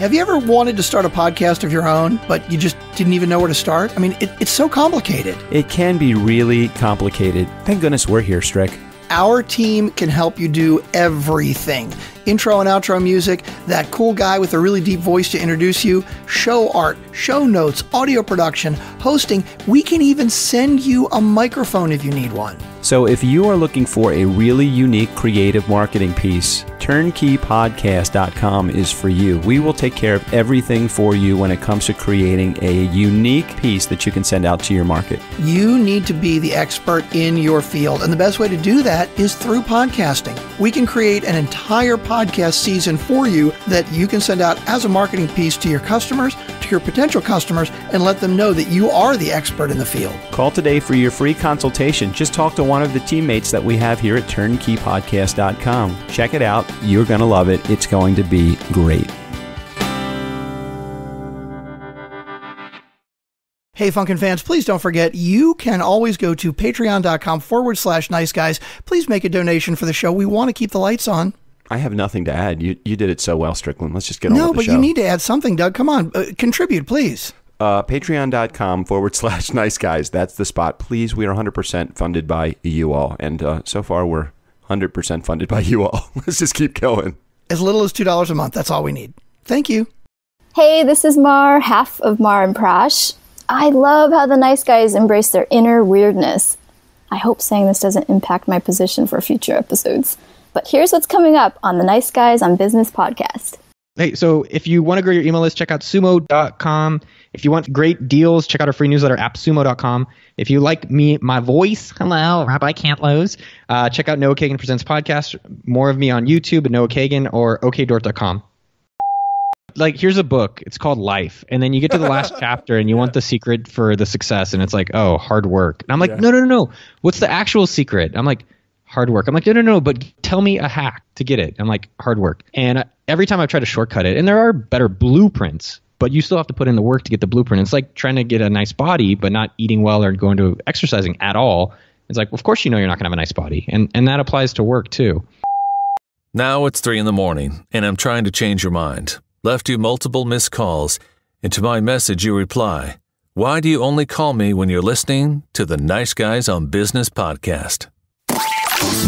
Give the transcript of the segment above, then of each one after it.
Have you ever wanted to start a podcast of your own, but you just didn't even know where to start? I mean, it, it's so complicated. It can be really complicated. Thank goodness we're here, Strick. Our team can help you do everything intro and outro music, that cool guy with a really deep voice to introduce you, show art, show notes, audio production, hosting. We can even send you a microphone if you need one. So if you are looking for a really unique creative marketing piece, turnkeypodcast.com is for you. We will take care of everything for you when it comes to creating a unique piece that you can send out to your market. You need to be the expert in your field, and the best way to do that is through podcasting. We can create an entire podcast season for you that you can send out as a marketing piece to your customers, to your potential customers, and let them know that you are the expert in the field. Call today for your free consultation. Just talk to one of the teammates that we have here at turnkeypodcast.com. Check it out. You're going to love it. It's going to be great. Hey, Funkin' fans, please don't forget you can always go to patreon.com forward slash nice guys. Please make a donation for the show. We want to keep the lights on. I have nothing to add. You you did it so well, Strickland. Let's just get on. No, but you need to add something, Doug. Come on, uh, contribute, please. Uh, Patreon.com forward slash nice guys. That's the spot. Please, we are 100% funded by you all. And uh, so far, we're 100% funded by you all. Let's just keep going. As little as $2 a month. That's all we need. Thank you. Hey, this is Mar, half of Mar and Prash. I love how the nice guys embrace their inner weirdness. I hope saying this doesn't impact my position for future episodes. But here's what's coming up on the Nice Guys on Business podcast. Hey, so if you want to grow your email list, check out sumo.com. If you want great deals, check out our free newsletter, appsumo.com. If you like me, my voice, hello, Rabbi Cantlows, uh, check out Noah Kagan Presents Podcast. More of me on YouTube at Noah Kagan or okdort.com. Like, here's a book. It's called Life. And then you get to the last chapter and you want the secret for the success. And it's like, oh, hard work. And I'm like, yeah. no, no, no, no. What's the actual secret? I'm like, hard work. I'm like, no, no, no, but tell me a hack to get it. I'm like, hard work. And every time i try to shortcut it, and there are better blueprints, but you still have to put in the work to get the blueprint. It's like trying to get a nice body, but not eating well or going to exercising at all. It's like, of course you know you're not going to have a nice body. And, and that applies to work too. Now it's three in the morning, and I'm trying to change your mind. Left you multiple missed calls, and to my message you reply, Why do you only call me when you're listening to the Nice Guys on Business podcast?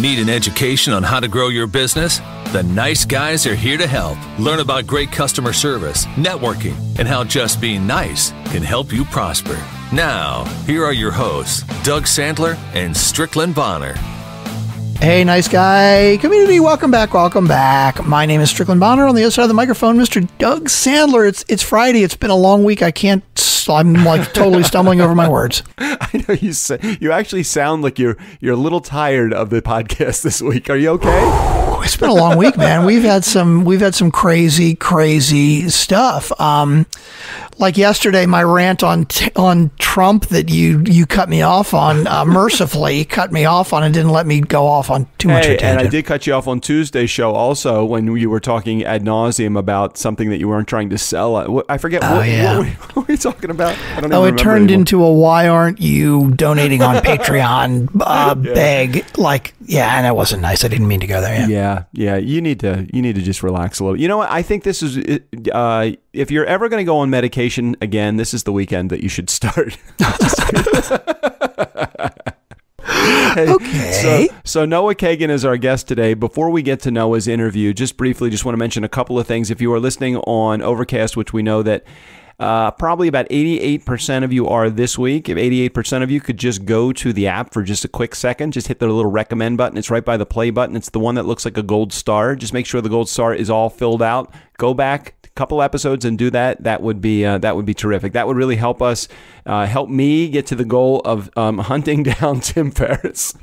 Need an education on how to grow your business? The nice guys are here to help. Learn about great customer service, networking, and how just being nice can help you prosper. Now, here are your hosts, Doug Sandler and Strickland Bonner. Hey, nice guy. Community, welcome back. Welcome back. My name is Strickland Bonner. On the other side of the microphone, Mr. Doug Sandler. It's it's Friday. It's been a long week. I can't I'm like totally stumbling over my words. I know you say you actually sound like you're you're a little tired of the podcast this week. Are you okay? it's been a long week, man. We've had some we've had some crazy, crazy stuff. Um, like yesterday, my rant on on Trump that you you cut me off on uh, mercifully cut me off on and didn't let me go off on too much. and I did cut you off on Tuesday's show also when you were talking ad nauseum about something that you weren't trying to sell. Uh, I forget oh, what, yeah. what, were, what were talking about. oh, it turned anymore. into a why aren't you donating on Patreon uh, yeah. beg like yeah, and that wasn't nice. I didn't mean to go there. Yeah. yeah, yeah. You need to you need to just relax a little. You know what? I think this is uh, if you're ever going to go on medication again, this is the weekend that you should start. Hey, okay. So, so, Noah Kagan is our guest today. Before we get to Noah's interview, just briefly, just want to mention a couple of things. If you are listening on Overcast, which we know that uh, probably about 88% of you are this week. If 88% of you could just go to the app for just a quick second, just hit the little recommend button. It's right by the play button. It's the one that looks like a gold star. Just make sure the gold star is all filled out. Go back, couple episodes and do that, that would be uh, that would be terrific. That would really help us uh, help me get to the goal of um, hunting down Tim Ferriss.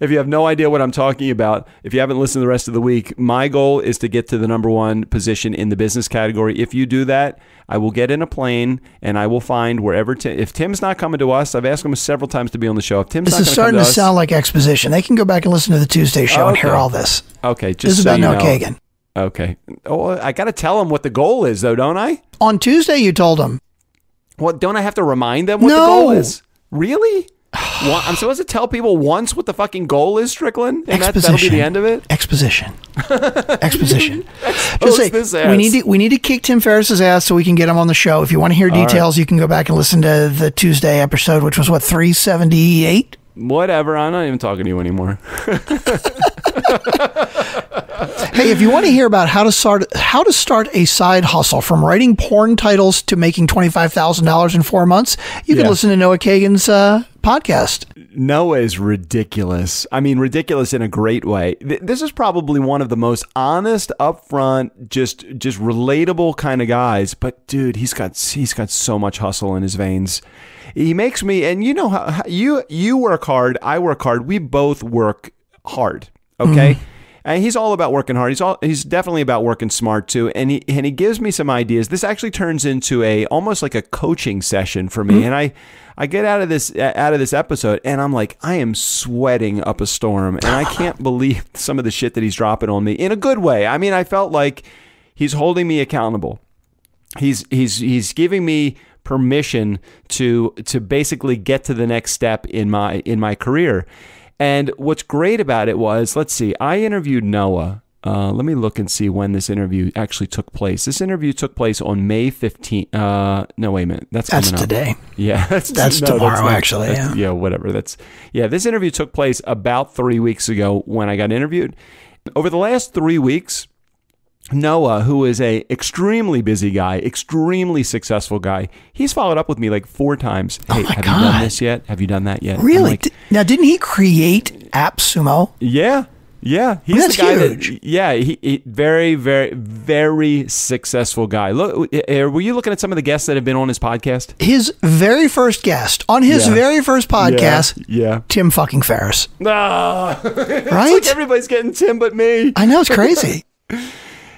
if you have no idea what I'm talking about, if you haven't listened the rest of the week, my goal is to get to the number one position in the business category. If you do that, I will get in a plane and I will find wherever Tim. If Tim's not coming to us, I've asked him several times to be on the show. If Tim's this is starting to, to sound like exposition. They can go back and listen to the Tuesday show okay. and hear all this. Okay, just this is so about you know, Kagan. Okay. Oh, I got to tell them what the goal is, though, don't I? On Tuesday, you told them. What? Don't I have to remind them what no. the goal is? Really? I'm supposed to tell people once what the fucking goal is, Strickland, and that, will be the end of it. Exposition, exposition. Just say, we need to we need to kick Tim Ferriss's ass so we can get him on the show. If you want to hear details, right. you can go back and listen to the Tuesday episode, which was what 378. Whatever. I'm not even talking to you anymore. hey, if you want to hear about how to start how to start a side hustle from writing porn titles to making twenty five thousand dollars in four months, you can yeah. listen to Noah Kagan's uh, podcast. Noah is ridiculous. I mean, ridiculous in a great way. this is probably one of the most honest, upfront, just just relatable kind of guys. But dude, he's got he's got so much hustle in his veins. He makes me, and you know how, you you work hard, I work hard. We both work hard. Okay. Mm and he's all about working hard. He's all he's definitely about working smart too. And he and he gives me some ideas. This actually turns into a almost like a coaching session for me. Mm-hmm. And I I get out of this out of this episode and I'm like I am sweating up a storm and I can't believe some of the shit that he's dropping on me in a good way. I mean, I felt like he's holding me accountable. He's he's he's giving me permission to to basically get to the next step in my in my career and what's great about it was, let's see, I interviewed Noah. Uh, let me look and see when this interview actually took place. This interview took place on May 15th. Uh, no, wait a minute. That's, that's today. Yeah. That's, that's no, tomorrow, that's not, actually. yeah. yeah, whatever. That's Yeah, this interview took place about three weeks ago when I got interviewed. Over the last three weeks, Noah, who is a extremely busy guy, extremely successful guy, he's followed up with me like four times. Oh hey, oh have God. you done this yet? Have you done that yet? Really? Like, D- now, didn't he create AppSumo? Yeah, yeah. He's that's the guy huge. That, yeah, he, he, very, very, very successful guy. Look, eh, eh, were you looking at some of the guests that have been on his podcast? His very first guest on his yeah. very first podcast. Yeah. yeah. Tim fucking Ferriss. Ah, right. Like everybody's getting Tim but me. I know it's crazy.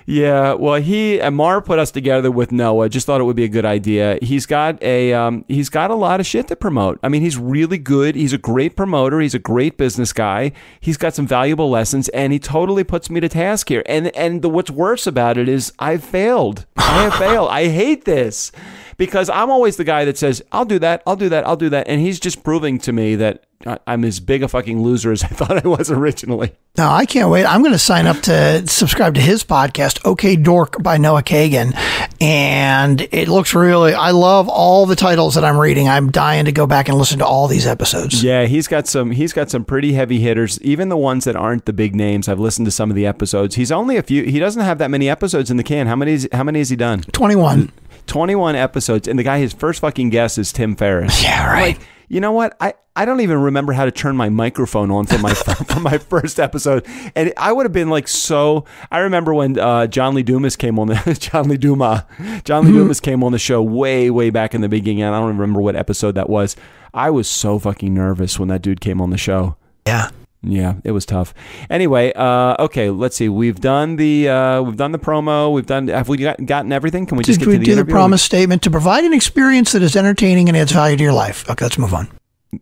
Yeah, well, he Amar put us together with Noah. Just thought it would be a good idea. He's got a um, he's got a lot of shit to promote. I mean, he's really good. He's a great promoter. He's a great business guy. He's got some valuable lessons, and he totally puts me to task here. And and the, what's worse about it is I failed. I have failed. I hate this because I'm always the guy that says I'll do that. I'll do that. I'll do that. And he's just proving to me that I'm as big a fucking loser as I thought I was originally. No, I can't wait. I'm going to sign up to subscribe to his podcast, OK Dork by Noah Kagan. And it looks really, I love all the titles that I'm reading. I'm dying to go back and listen to all these episodes. Yeah, he's got some, he's got some pretty heavy hitters, even the ones that aren't the big names. I've listened to some of the episodes. He's only a few, he doesn't have that many episodes in the can. How many, how many has he done? 21. 21 episodes. And the guy, his first fucking guest is Tim Ferriss. Yeah, right. Like, you know what? I, I don't even remember how to turn my microphone on for my for my first episode, and I would have been like so. I remember when uh, John Lee Dumas came on the John Lee Duma, John Lee hmm. Dumas came on the show way way back in the beginning, and I don't remember what episode that was. I was so fucking nervous when that dude came on the show. Yeah, yeah, it was tough. Anyway, uh, okay, let's see. We've done the uh, we've done the promo. We've done. Have we got, gotten everything? Can we just Did get we to the do the promise statement to provide an experience that is entertaining and adds value to your life? Okay, let's move on.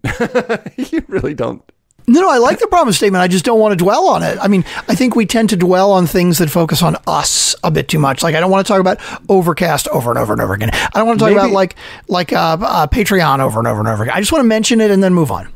you really don't. No, no, I like the promise statement. I just don't want to dwell on it. I mean, I think we tend to dwell on things that focus on us a bit too much. Like, I don't want to talk about Overcast over and over and over again. I don't want to talk Maybe. about like like uh, uh, Patreon over and over and over again. I just want to mention it and then move on.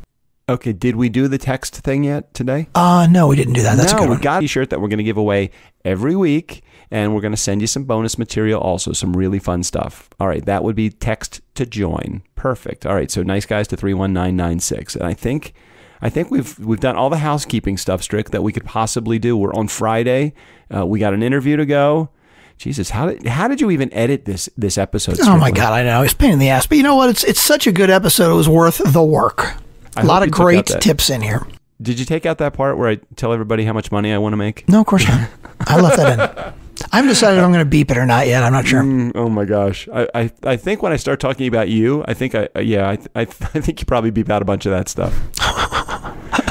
Okay, did we do the text thing yet today? Uh no, we didn't do that. That's no, a good one. we got a t-shirt that we're going to give away every week and we're going to send you some bonus material also, some really fun stuff. All right, that would be text to join. Perfect. All right, so nice guys to 31996. And I think I think we've we've done all the housekeeping stuff, Strick, that we could possibly do. We're on Friday. Uh, we got an interview to go. Jesus, how did how did you even edit this this episode? Oh my god, I know it's pain in the ass, but you know what? It's it's such a good episode. It was worth the work. I a lot of great tips in here. Did you take out that part where I tell everybody how much money I want to make? No, of course not. I left that in. I haven't decided I'm going to beep it or not yet. I'm not sure. Mm, oh my gosh. I, I, I think when I start talking about you, I think I yeah, I I, I think you probably beep out a bunch of that stuff.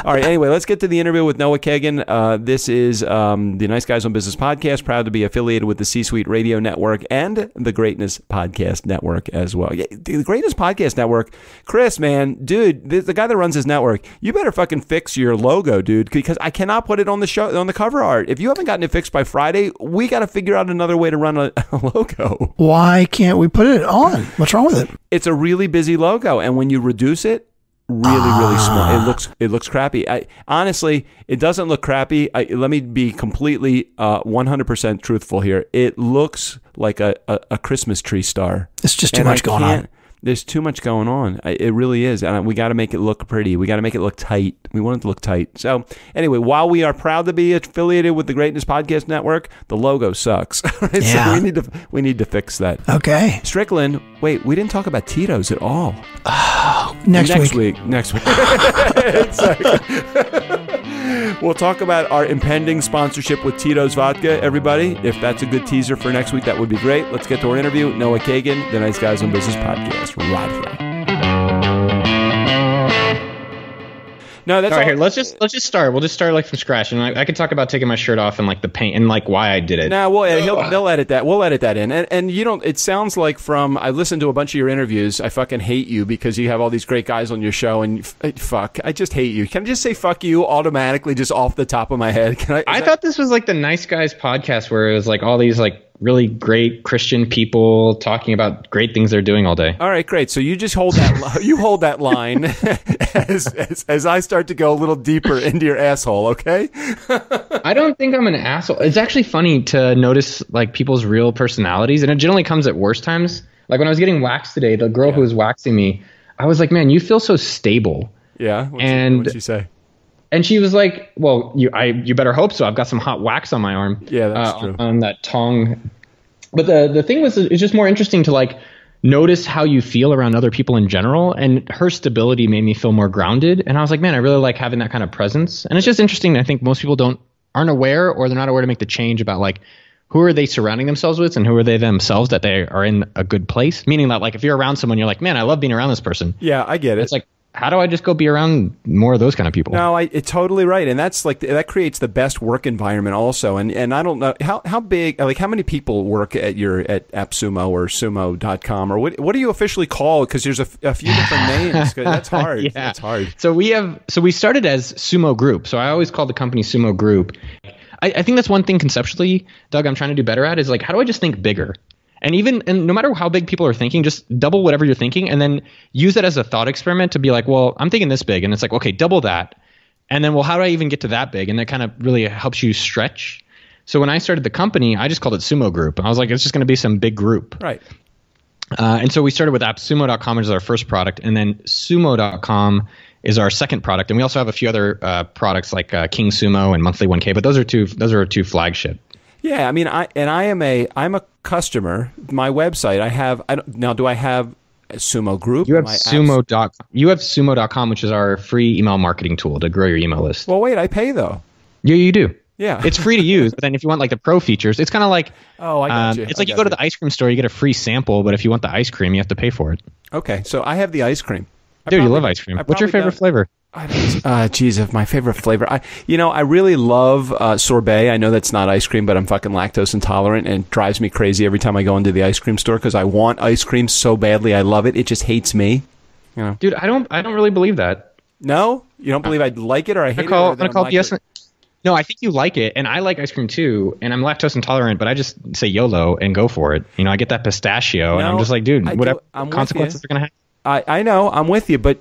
All right. Anyway, let's get to the interview with Noah Kagan. Uh, this is um, the Nice Guys on Business podcast, proud to be affiliated with the C Suite Radio Network and the Greatness Podcast Network as well. Yeah, the Greatness Podcast Network, Chris, man, dude, the, the guy that runs his network, you better fucking fix your logo, dude, because I cannot put it on the show on the cover art. If you haven't gotten it fixed by Friday, we got to figure out another way to run a, a logo. Why can't we put it on? What's wrong with it? It's a really busy logo, and when you reduce it, really really small it ah. looks it looks crappy I, honestly it doesn't look crappy I, let me be completely uh, 100% truthful here it looks like a, a, a christmas tree star it's just too and much I going on there's too much going on. It really is. And we got to make it look pretty. We got to make it look tight. We want it to look tight. So, anyway, while we are proud to be affiliated with the Greatness Podcast Network, the logo sucks. right? yeah. So we need to we need to fix that. Okay. Strickland, wait, we didn't talk about Tito's at all. Oh, next, next week. week. Next week. Next week. We'll talk about our impending sponsorship with Tito's Vodka, everybody. If that's a good teaser for next week, that would be great. Let's get to our interview. Noah Kagan, the Nice Guys on Business podcast, right here. No, that's all right. All. Here, let's just let's just start. We'll just start like from scratch, and I, I could talk about taking my shirt off and like the paint and like why I did it. Now nah, we'll he'll, they'll edit that. We'll edit that in, and and you don't. It sounds like from I listened to a bunch of your interviews. I fucking hate you because you have all these great guys on your show, and fuck, I just hate you. Can I just say fuck you automatically just off the top of my head? Can I? I that, thought this was like the nice guys podcast where it was like all these like really great Christian people talking about great things they're doing all day. All right, great. So you just hold that li- you hold that line as, as, as I start to go a little deeper into your asshole, okay? I don't think I'm an asshole. It's actually funny to notice like people's real personalities and it generally comes at worst times. Like when I was getting waxed today, the girl yeah. who was waxing me, I was like, "Man, you feel so stable." Yeah. What'd and what'd you say? And she was like, "Well, you, I, you better hope so. I've got some hot wax on my arm. Yeah, that's uh, true. On, on that tongue. But the the thing was, it's just more interesting to like notice how you feel around other people in general. And her stability made me feel more grounded. And I was like, man, I really like having that kind of presence. And it's just interesting. I think most people don't aren't aware or they're not aware to make the change about like who are they surrounding themselves with and who are they themselves that they are in a good place meaning that like if you're around someone you're like man i love being around this person yeah i get it it's like how do I just go be around more of those kind of people? No, I totally right, and that's like that creates the best work environment also. And and I don't know how how big like how many people work at your at AppSumo or Sumo.com or what what do you officially call? Because there's a, a few different names. That's hard. yeah. That's hard. So we have so we started as Sumo Group. So I always call the company Sumo Group. I, I think that's one thing conceptually, Doug. I'm trying to do better at is like how do I just think bigger? And even and no matter how big people are thinking, just double whatever you're thinking and then use that as a thought experiment to be like, well, I'm thinking this big and it's like, okay, double that. And then well, how do I even get to that big? And that kind of really helps you stretch. So when I started the company, I just called it Sumo Group. And I was like, it's just going to be some big group. Right. Uh, and so we started with appsumo.com, which is our first product, and then sumo.com is our second product, and we also have a few other uh, products like uh, King Sumo and Monthly 1K, but those are two those are two flagship. Yeah, I mean, I and I am a I'm a customer. My website, I have. I now, do I have Sumo Group? You have Sumo doc. You have Sumo.com, which is our free email marketing tool to grow your email list. Well, wait, I pay though. Yeah, you do. Yeah, it's free to use. But then if you want like the pro features, it's kind of like oh, I got um, you. It's like you go you. to the ice cream store, you get a free sample, but if you want the ice cream, you have to pay for it. Okay, so I have the ice cream. Dude, probably, you love ice cream. What's your favorite flavor? uh, geez, of my favorite flavor. I, you know, I really love uh, sorbet. I know that's not ice cream, but I'm fucking lactose intolerant and drives me crazy every time I go into the ice cream store because I want ice cream so badly. I love it. It just hates me. You know, dude, I don't, I don't really believe that. No, you don't believe I like it or I hate call, it. I'm gonna call like BS. It. No, I think you like it, and I like ice cream too, and I'm lactose intolerant, but I just say YOLO and go for it. You know, I get that pistachio, no, and I'm just like, dude, I whatever do, consequences are gonna happen. I, I know, I'm with you, but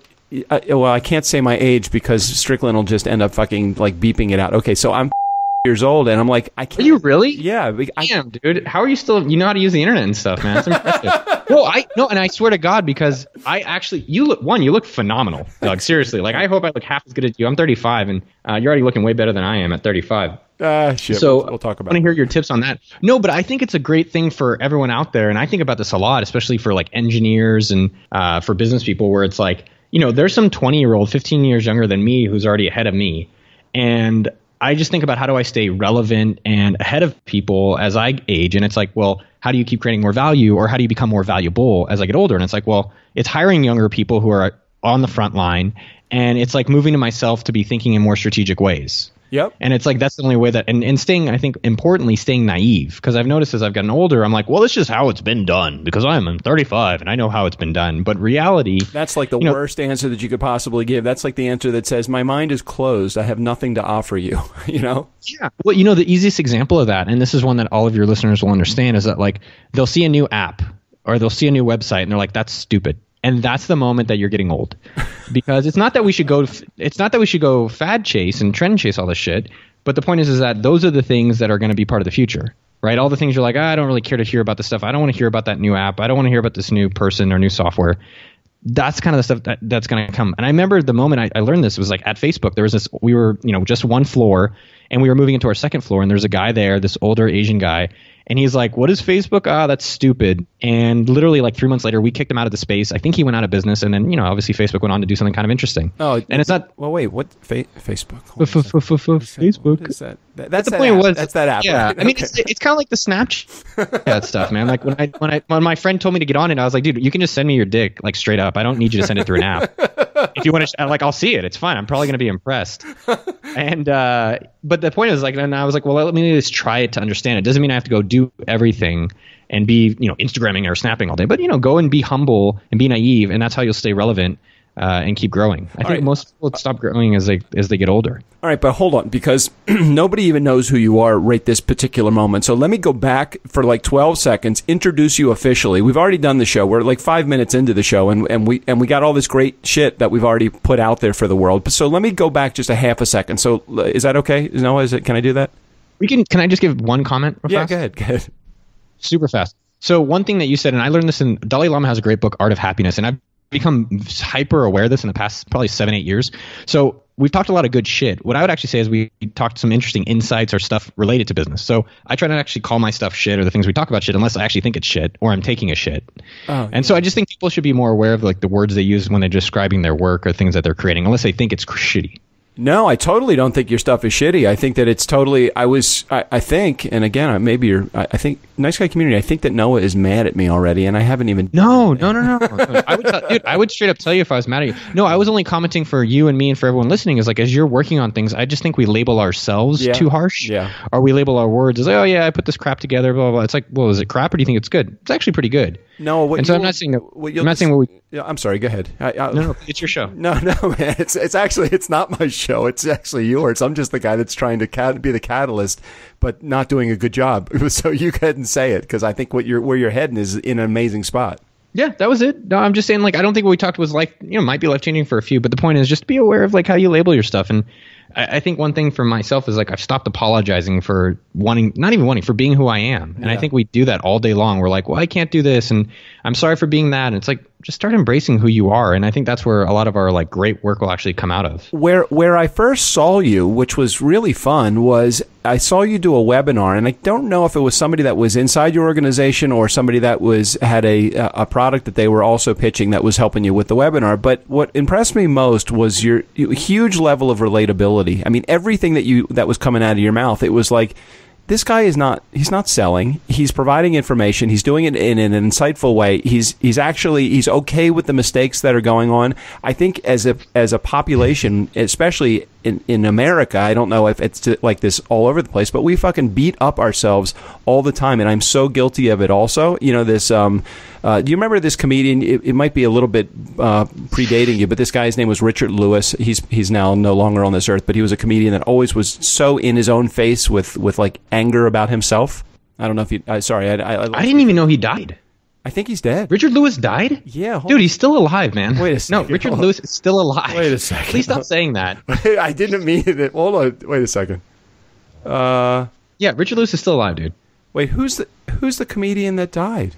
I, well, I can't say my age because Strickland will just end up fucking like beeping it out. Okay, so I'm years old, and I'm like, I can't. Are you really? Yeah. I, am, dude. How are you still? You know how to use the internet and stuff, man. It's impressive. no, I no, and I swear to God, because I actually, you look one, you look phenomenal, Doug. Seriously, like I hope I look half as good as you. I'm 35, and uh, you're already looking way better than I am at 35. Uh, shit. So we'll, we'll talk about. I want to hear your tips on that. No, but I think it's a great thing for everyone out there, and I think about this a lot, especially for like engineers and uh, for business people, where it's like you know, there's some 20 year old, 15 years younger than me who's already ahead of me. And I just think about how do I stay relevant and ahead of people as I age? And it's like, well, how do you keep creating more value or how do you become more valuable as I get older? And it's like, well, it's hiring younger people who are on the front line. And it's like moving to myself to be thinking in more strategic ways. Yep. And it's like that's the only way that and, and staying I think importantly staying naive because I've noticed as I've gotten older I'm like well this is how it's been done because I'm, I'm 35 and I know how it's been done but reality That's like the worst know, answer that you could possibly give. That's like the answer that says my mind is closed. I have nothing to offer you, you know? Yeah. Well, you know the easiest example of that and this is one that all of your listeners will understand is that like they'll see a new app or they'll see a new website and they're like that's stupid and that's the moment that you're getting old because it's not that we should go it's not that we should go fad chase and trend chase all this shit but the point is is that those are the things that are going to be part of the future right all the things you're like oh, i don't really care to hear about this stuff i don't want to hear about that new app i don't want to hear about this new person or new software that's kind of the stuff that, that's going to come and i remember the moment I, I learned this was like at facebook there was this we were you know just one floor and we were moving into our second floor and there's a guy there this older asian guy and he's like what is facebook ah that's stupid and literally like three months later we kicked him out of the space i think he went out of business and then you know obviously facebook went on to do something kind of interesting oh and it's not well wait what fa- facebook facebook What is that that's the point was that's that app yeah i mean it's, it's kind of like the snapchat stuff man like when i when i when my friend told me to get on it i was like dude you can just send me your dick like straight up i don't need you to send it through an app if you want to, like, I'll see it. It's fine. I'm probably going to be impressed. And uh, but the point is, like, and I was like, well, let me just try it to understand. It doesn't mean I have to go do everything and be, you know, Instagramming or snapping all day. But you know, go and be humble and be naive, and that's how you'll stay relevant uh, and keep growing. I All think right. most people stop growing as they as they get older. All right, but hold on because nobody even knows who you are right this particular moment. So let me go back for like 12 seconds, introduce you officially. We've already done the show. We're like 5 minutes into the show and and we and we got all this great shit that we've already put out there for the world. But so let me go back just a half a second. So is that okay? No, is it can I do that? We can can I just give one comment? yeah, fast? go ahead. Go ahead. Super fast. So one thing that you said, and I learned this in Dalai Lama has a great book, Art of Happiness, and I've become hyper aware of this in the past probably seven, eight years. So we've talked a lot of good shit. What I would actually say is we talked some interesting insights or stuff related to business. So I try not to actually call my stuff shit or the things we talk about shit unless I actually think it's shit or I'm taking a shit. Oh, and yeah. so I just think people should be more aware of like the words they use when they're describing their work or things that they're creating, unless they think it's shitty. No, I totally don't think your stuff is shitty. I think that it's totally. I was. I, I think, and again, maybe you're. I, I, think nice guy community. I think that Noah is mad at me already, and I haven't even. No, no, no, no. I would, tell, dude. I would straight up tell you if I was mad at you. No, I was only commenting for you and me and for everyone listening. Is like as you're working on things, I just think we label ourselves yeah. too harsh. Yeah. Or we label our words as, like, oh yeah, I put this crap together. Blah blah. blah. It's like, well, is it crap or do you think it's good? It's actually pretty good. No, what and so I'm not saying that. I'm not saying what we. Yeah, I'm sorry. Go ahead. I, I, no, no, it's your show. No, no, man. It's it's actually it's not my show show. It's actually yours. I'm just the guy that's trying to cat- be the catalyst, but not doing a good job. So you go ahead and say it because I think what you're where you're heading is in an amazing spot. Yeah, that was it. No, I'm just saying like I don't think what we talked was like you know might be life changing for a few, but the point is just be aware of like how you label your stuff. And I, I, think one thing for myself is like I've stopped apologizing for wanting, not even wanting, for being who I am. And yeah. I think we do that all day long. We're like, well, I can't do this, and I'm sorry for being that. And it's like just start embracing who you are. And I think that's where a lot of our like great work will actually come out of. Where where I first saw you, which was really fun, was I saw you do a webinar, and I don't know if it was somebody that was inside your organization or somebody that was had a a product that they were also pitching that was helping you with the webinar. But what impressed me most was your huge level of relatability. I mean, everything that you that was coming out of your mouth, it was like this guy is not he's not selling he's providing information he's doing it in an insightful way he's he's actually he's okay with the mistakes that are going on i think as a as a population especially in, in America, I don't know if it's like this all over the place, but we fucking beat up ourselves all the time, and I'm so guilty of it. Also, you know this. Um, uh, do you remember this comedian? It, it might be a little bit uh, predating you, but this guy's name was Richard Lewis. He's he's now no longer on this earth, but he was a comedian that always was so in his own face with with like anger about himself. I don't know if you. Uh, sorry, I, I, I, I didn't even know he died. I think he's dead. Richard Lewis died? Yeah. Dude, on. he's still alive, man. Wait a second. No, Richard hold Lewis on. is still alive. Wait a second. Please stop saying that. I didn't mean it. Hold on. Wait a second. Uh, yeah, Richard Lewis is still alive, dude. Wait, who's the who's the comedian that died?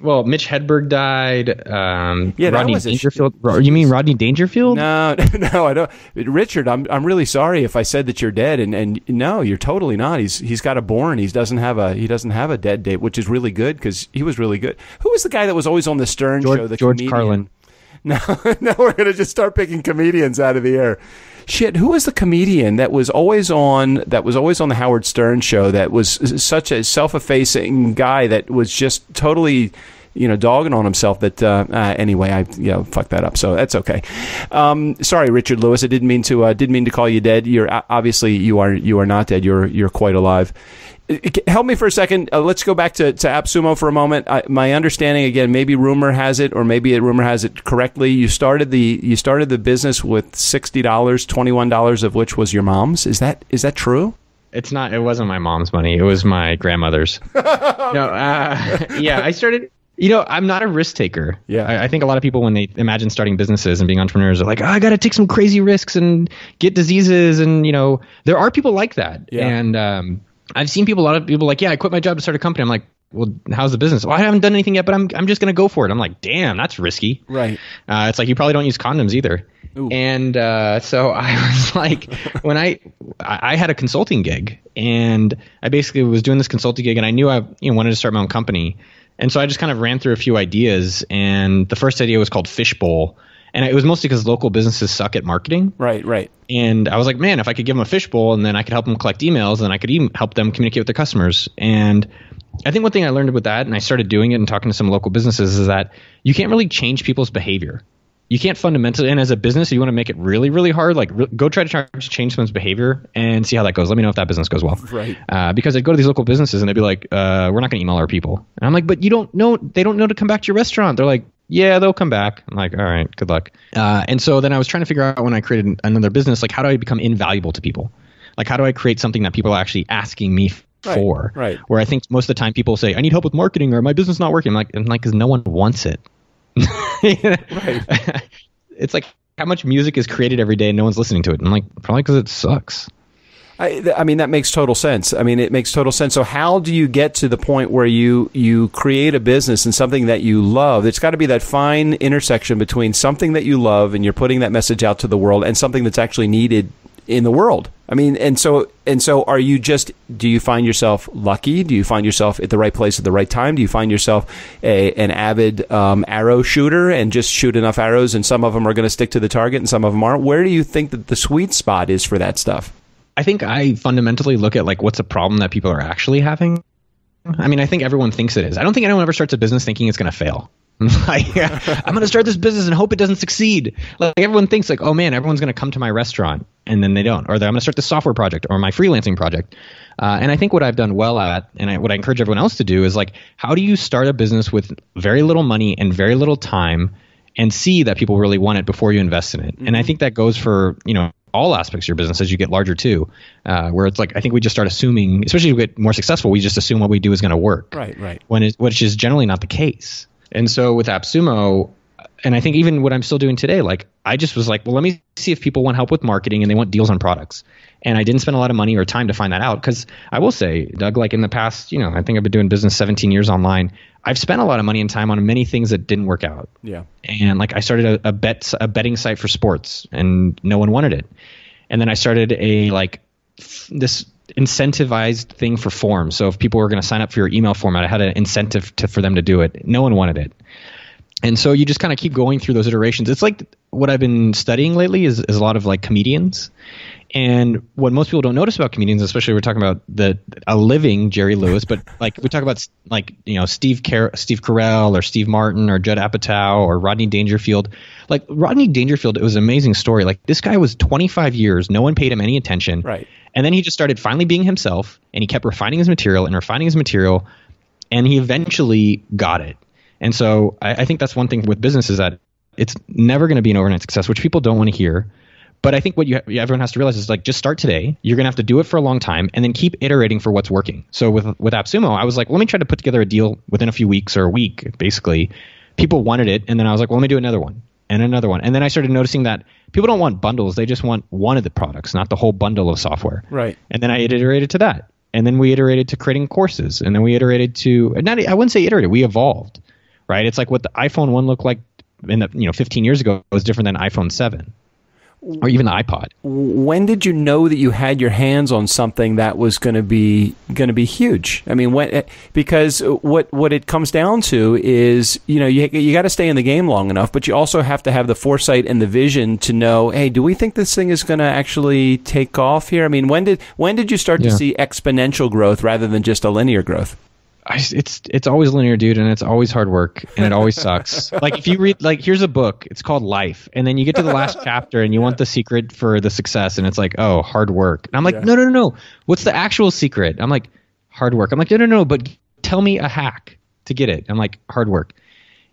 well, Mitch Hedberg died. Um, yeah, Rodney Dangerfield. Sh- you mean Rodney Dangerfield? No, no, I don't. Richard, I'm I'm really sorry if I said that you're dead, and, and no, you're totally not. He's he's got a born. He doesn't have a he doesn't have a dead date, which is really good because he was really good. Who was the guy that was always on the Stern George, show? The George comedian? Carlin. No, now we're gonna just start picking comedians out of the air shit, who was the comedian that was always on that was always on the Howard Stern show that was such a self-effacing guy that was just totally you know, dogging on himself. That uh, uh, anyway, I you know fucked that up, so that's okay. Um, sorry, Richard Lewis. I didn't mean to. Uh, didn't mean to call you dead. You're obviously you are you are not dead. You're you're quite alive. Uh, help me for a second. Uh, let's go back to, to AppSumo for a moment. I, my understanding, again, maybe rumor has it, or maybe rumor has it correctly. You started the you started the business with sixty dollars, twenty one dollars of which was your mom's. Is that is that true? It's not. It wasn't my mom's money. It was my grandmother's. no. Uh, yeah, I started you know, I'm not a risk taker. Yeah. I, I, think a lot of people, when they imagine starting businesses and being entrepreneurs, are like, oh, I got to take some crazy risks and get diseases. And, you know, there are people like that. Yeah. And um, I've seen people, a lot of people like, yeah, I quit my job to start a company. I'm like, well, how's the business? Well, I haven't done anything yet, but I'm, I'm just going to go for it. I'm like, damn, that's risky. Right. Uh, it's like you probably don't use condoms either. Ooh. And uh, so I was like, when I I had a consulting gig, and I basically was doing this consulting gig, and I knew I you know, wanted to start my own company. And so I just kind of ran through a few ideas, and the first idea was called Fishbowl. And it was mostly because local businesses suck at marketing. Right, right. And I was like, man, if I could give them a fishbowl and then I could help them collect emails, and I could even help them communicate with their customers. And I think one thing I learned with that, and I started doing it and talking to some local businesses, is that you can't really change people's behavior you can't fundamentally and as a business you want to make it really really hard like re- go try to change someone's behavior and see how that goes let me know if that business goes well right uh, because i'd go to these local businesses and they'd be like uh, we're not going to email our people and i'm like but you don't know they don't know to come back to your restaurant they're like yeah they'll come back i'm like all right good luck uh, and so then i was trying to figure out when i created another business like how do i become invaluable to people like how do i create something that people are actually asking me Right, for. Right. Where I think most of the time people say, I need help with marketing or my business not working. I'm like, I'm like, because no one wants it right. it's like how much music is created every day and no one's listening to it. And I'm like, probably because it sucks. I, I mean that makes total sense. I mean it makes total sense. So how do you get to the point where you you create a business and something that you love? It's got to be that fine intersection between something that you love and you're putting that message out to the world and something that's actually needed in the world. I mean, and so and so are you just do you find yourself lucky? Do you find yourself at the right place at the right time? Do you find yourself a, an avid um, arrow shooter and just shoot enough arrows and some of them are going to stick to the target and some of them aren't? Where do you think that the sweet spot is for that stuff? I think I fundamentally look at like what's a problem that people are actually having. I mean, I think everyone thinks it is. I don't think anyone ever starts a business thinking it's going to fail. I'm going to start this business and hope it doesn't succeed. Like everyone thinks like, oh man, everyone's going to come to my restaurant, and then they don't, or that I'm going to start this software project or my freelancing project. Uh, and I think what I've done well at, and I, what I encourage everyone else to do, is like, how do you start a business with very little money and very little time? and see that people really want it before you invest in it. Mm-hmm. And I mm-hmm. think that goes for you know all aspects of your business as you get larger too, uh, where it's like I think we just start assuming, especially to we get more successful, we just assume what we do is going to work. Right, right. When it, which is generally not the case. And so with AppSumo, and I think even what I'm still doing today, like I just was like, well, let me see if people want help with marketing and they want deals on products. And I didn't spend a lot of money or time to find that out because I will say, Doug, like in the past, you know, I think I've been doing business 17 years online. I've spent a lot of money and time on many things that didn't work out. Yeah. And like I started a, a bet a betting site for sports, and no one wanted it. And then I started a like f- this incentivized thing for forms. So if people were going to sign up for your email format, I had an incentive to, for them to do it. No one wanted it. And so you just kind of keep going through those iterations. It's like what I've been studying lately is, is a lot of like comedians and what most people don't notice about comedians, especially we're talking about the a living Jerry Lewis, but like we talk about like you know Steve Car- Steve Carell or Steve Martin or Judd Apatow or Rodney Dangerfield. Like Rodney Dangerfield, it was an amazing story. Like this guy was 25 years, no one paid him any attention, right? And then he just started finally being himself, and he kept refining his material and refining his material, and he eventually got it. And so I, I think that's one thing with business is that it's never going to be an overnight success, which people don't want to hear but I think what you everyone has to realize is like just start today. You're gonna have to do it for a long time, and then keep iterating for what's working. So with with AppSumo, I was like, let me try to put together a deal within a few weeks or a week, basically. People wanted it, and then I was like, well, let me do another one and another one. And then I started noticing that people don't want bundles; they just want one of the products, not the whole bundle of software. Right. And then I iterated to that, and then we iterated to creating courses, and then we iterated to not I wouldn't say iterated, we evolved. Right. It's like what the iPhone one looked like in the you know 15 years ago was different than iPhone 7 or even the iPod. When did you know that you had your hands on something that was going to be going to be huge? I mean, when eh, because what what it comes down to is you know you you got to stay in the game long enough, but you also have to have the foresight and the vision to know, hey, do we think this thing is going to actually take off here? I mean, when did when did you start yeah. to see exponential growth rather than just a linear growth? I, it's it's always linear, dude, and it's always hard work, and it always sucks. like if you read, like here's a book, it's called Life, and then you get to the last chapter, and you want the secret for the success, and it's like, oh, hard work. And I'm like, yeah. no, no, no, no. What's the actual secret? I'm like, hard work. I'm like, no, no, no. But tell me a hack to get it. I'm like, hard work.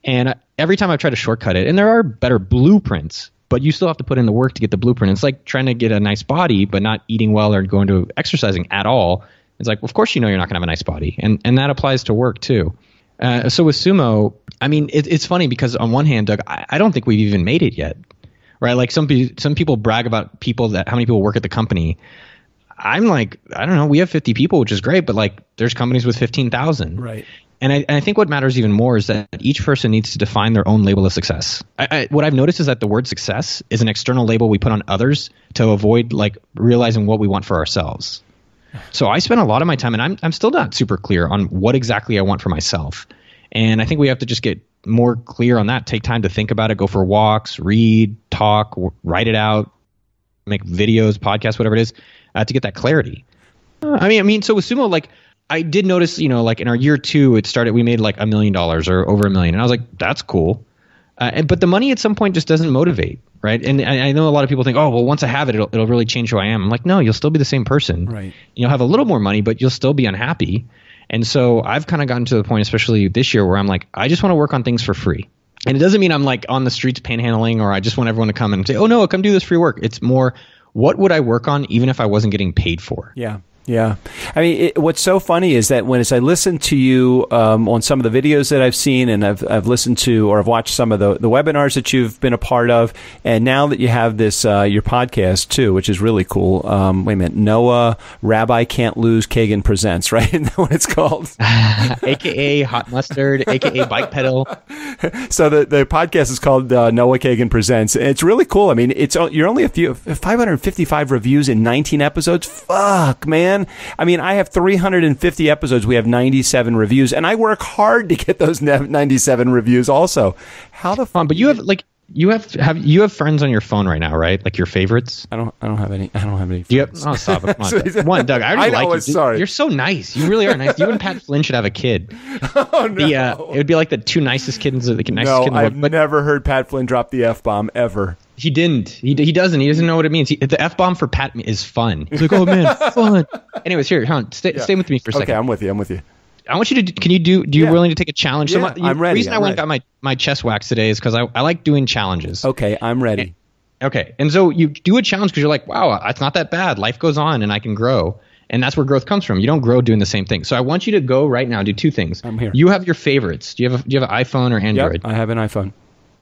And every time i try to shortcut it, and there are better blueprints, but you still have to put in the work to get the blueprint. It's like trying to get a nice body, but not eating well or going to exercising at all. It's like, well, of course you know you're not going to have a nice body, and and that applies to work too. Uh, so with sumo, I mean, it, it's funny because on one hand, Doug, I, I, don't think we've even made it yet, right? Like some some people brag about people that how many people work at the company. I'm like, I don't know, we have 50 people, which is great, but like, there's companies with 15,000, right? And I, and I think what matters even more is that each person needs to define their own label of success. I, I, what I've noticed is that the word success is an external label we put on others to avoid like realizing what we want for ourselves. So I spent a lot of my time, and I'm I'm still not super clear on what exactly I want for myself. And I think we have to just get more clear on that. Take time to think about it. Go for walks, read, talk, write it out, make videos, podcasts, whatever it is, uh, to get that clarity. Uh, I mean, I mean, so with sumo, like I did notice, you know, like in our year two, it started. We made like a million dollars or over a million, and I was like, that's cool. Uh, and but the money at some point just doesn't motivate right? And I, I, know a lot of people think, oh, well, once I have it, it'll, it'll really change who I am. I'm like, no, you'll still be the same person. Right. You'll have a little more money, but you'll still be unhappy. And so I've kind of gotten to the point, especially this year, where I'm like, I just want to work on things for free. And it doesn't mean I'm like on the streets panhandling or I just want everyone to come and say, oh, no, come do this free work. It's more, what would I work on even if I wasn't getting paid for? Yeah. Yeah, I mean, it, what's so funny is that when as I listen to you um, on some of the videos that I've seen, and I've, I've listened to or I've watched some of the, the webinars that you've been a part of, and now that you have this uh, your podcast too, which is really cool. Um, wait a minute, Noah Rabbi Can't Lose Kagan presents, right? Isn't that what it's called? AKA Hot Mustard, AKA Bike Pedal. so the the podcast is called uh, Noah Kagan presents. It's really cool. I mean, it's uh, you're only a few 555 reviews in 19 episodes. Fuck, man. I mean, I have 350 episodes. We have 97 reviews, and I work hard to get those 97 reviews also. How the um, fun? but you have like you have have you have friends on your phone right now, right? Like your favorites. I don't. I don't have any. I don't have any. You have, oh, stop it! Come on, One, Doug. I already I know, like you. Sorry. You're so nice. You really are nice. You and Pat Flynn should have a kid. Oh uh, no! The, uh, it would be like the two nicest kids. The nicest no, kid I've never heard Pat Flynn drop the f bomb ever. He didn't. He, he doesn't. He doesn't know what it means. He, the f bomb for Pat is fun. He's like, oh man, fun. Anyways, here, hon, stay, yeah. stay with me for a second. Okay, I'm with you. I'm with you. I want you to. Can you do? Do you yeah. willing to take a challenge? Yeah, so my, you, I'm ready. The reason I'm I went and got my my chest wax today is because I, I like doing challenges. Okay, I'm ready. And, okay, and so you do a challenge because you're like, wow, it's not that bad. Life goes on, and I can grow. And that's where growth comes from. You don't grow doing the same thing. So I want you to go right now and do two things. I'm here. You have your favorites. Do you have a, do you have an iPhone or Android? Yep, I have an iPhone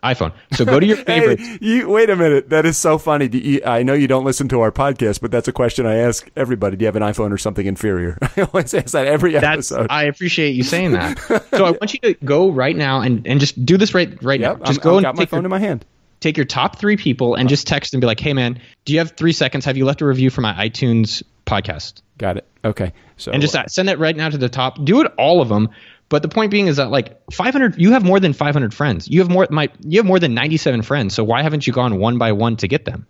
iPhone. So go to your favorite. hey, you, wait a minute. That is so funny. You, I know you don't listen to our podcast, but that's a question I ask everybody. Do you have an iPhone or something inferior? I always ask that every episode. I appreciate you saying that. so I want you to go right now and, and just do this right right yep, now. Just I'm, go I've and got my phone your, in my hand. Take your top three people and just text and be like, "Hey man, do you have three seconds? Have you left a review for my iTunes podcast?" Got it. Okay. So and just uh, send that right now to the top. Do it all of them, but the point being is that like 500, you have more than 500 friends. You have more my you have more than 97 friends. So why haven't you gone one by one to get them?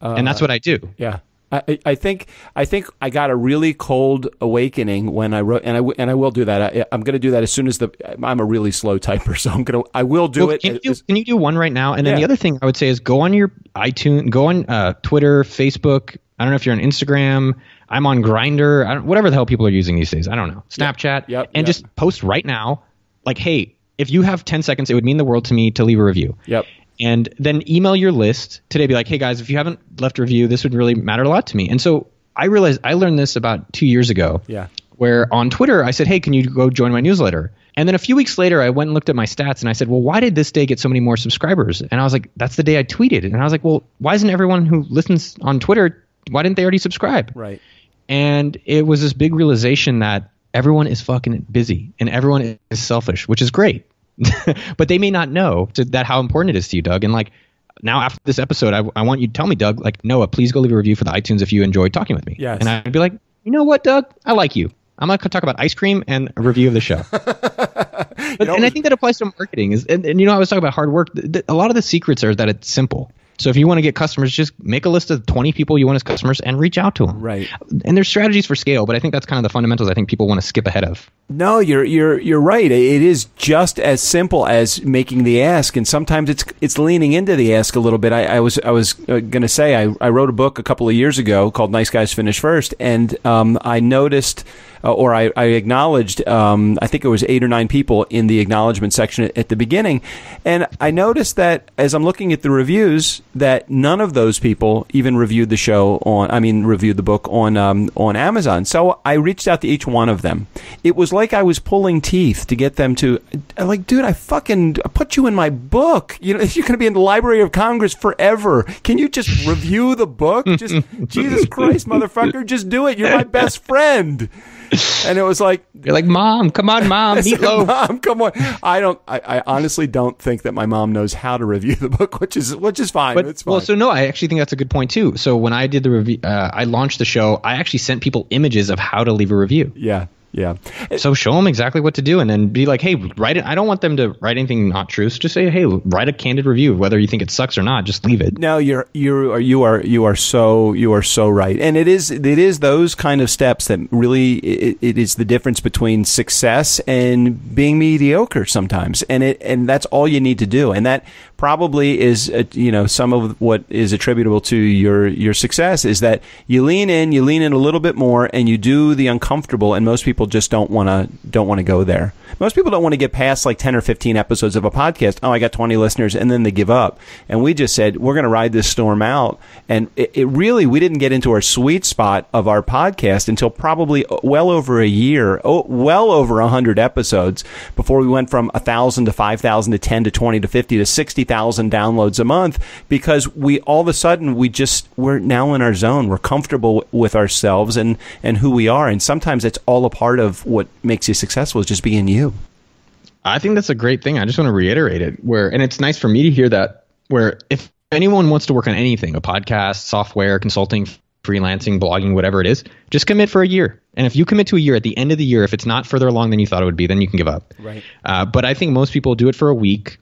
Uh, and that's what I do. Uh, yeah. I, I think I think I got a really cold awakening when I wrote, and I and I will do that. I, am going to do that as soon as the I'm a really slow typer, so I'm gonna I will do well, it. Can you do, can you do one right now? And then yeah. the other thing I would say is go on your iTunes, go on uh, Twitter, Facebook. I don't know if you're on Instagram. I'm on Grinder, whatever the hell people are using these days. I don't know. Snapchat, yep, yep, and yep. just post right now. Like, hey, if you have 10 seconds, it would mean the world to me to leave a review. Yep. And then email your list today. Be like, hey guys, if you haven't left a review, this would really matter a lot to me. And so I realized I learned this about two years ago. Yeah. Where on Twitter I said, hey, can you go join my newsletter? And then a few weeks later, I went and looked at my stats and I said, well, why did this day get so many more subscribers? And I was like, that's the day I tweeted. And I was like, well, why isn't everyone who listens on Twitter, why didn't they already subscribe? Right. And it was this big realization that everyone is fucking busy and everyone is selfish, which is great. but they may not know to, that how important it is to you, Doug. And like now after this episode, I, I want you to tell me, Doug, like Noah, please go leave a review for the iTunes if you enjoyed talking with me. Yes. And I'd be like, you know what, Doug, I like you. I'm going to talk about ice cream and a review of the show. but, you know, and I think that applies to marketing. Is and, and, you know I was talking about hard work. a lot of the secrets are that it's simple. So if you want to get customers, just make a list of 20 people you want as customers and reach out to them. Right. And there's strategies for scale, but I think that's kind of the fundamentals I think people want to skip ahead of. No, you're you're you're right. It is just as simple as making the ask, and sometimes it's it's leaning into the ask a little bit. I, I was I was uh, going to say I I wrote a book a couple of years ago called Nice Guys Finish First, and um, I noticed uh, or I, I acknowledged, um, I think it was eight or nine people in the acknowledgement section at, the beginning. And I noticed that as I'm looking at the reviews, that none of those people even reviewed the show on, I mean, reviewed the book on, um, on Amazon. So I reached out to each one of them. It was like I was pulling teeth to get them to, uh, like, dude, I fucking put you in my book. You know, you're going to be in the Library of Congress forever. Can you just review the book? Just, Jesus Christ, motherfucker, just do it. You're my best friend and it was like you're like mom come on mom meatloaf mom come on i don't I, I, honestly don't think that my mom knows how to review the book which is which is fine but, it's fine. well so no i actually think that's a good point too so when i did the review uh, i launched the show i actually sent people images of how to leave a review yeah yeah. So show them exactly what to do, and then be like, "Hey, write it." I don't want them to write anything not true. So just say, "Hey, write a candid review, whether you think it sucks or not. Just leave it." No, you're you're you are you are so you are so right, and it is it is those kind of steps that really it, it is the difference between success and being mediocre sometimes, and it and that's all you need to do, and that probably is uh, you know some of what is attributable to your your success is that you lean in, you lean in a little bit more, and you do the uncomfortable. And most people just don't want to don't want to go there. Most people don't want to get past like ten or fifteen episodes of a podcast. Oh, I got twenty listeners, and then they give up. And we just said we're going to ride this storm out. And it, it really we didn't get into our sweet spot of our podcast until probably uh, well over a year, oh, well over hundred episodes before we went from a thousand to five thousand to ten to twenty to fifty to sixty thousand downloads a month because we all of a sudden we just we're now in our zone. We're comfortable with ourselves and and who we are. And sometimes it's all a part of what makes you successful is just being you. I think that's a great thing. I just want to reiterate it. Where and it's nice for me to hear that. Where if anyone wants to work on anything, a podcast, software, consulting, freelancing, blogging, whatever it is, just commit for a year. And if you commit to a year, at the end of the year, if it's not further along than you thought it would be, then you can give up. Right. Uh, but I think most people do it for a week,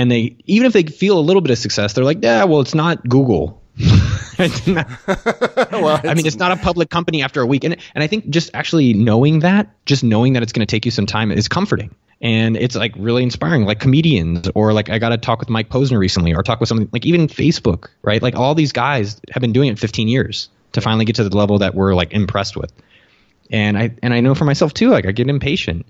and they even if they feel a little bit of success, they're like, yeah, well, it's not Google. well, I mean, it's not a public company after a week, and and I think just actually knowing that, just knowing that it's going to take you some time, is comforting, and it's like really inspiring. Like comedians, or like I got to talk with Mike Posner recently, or talk with something like even Facebook, right? Like all these guys have been doing it 15 years to finally get to the level that we're like impressed with, and I and I know for myself too. Like I get impatient,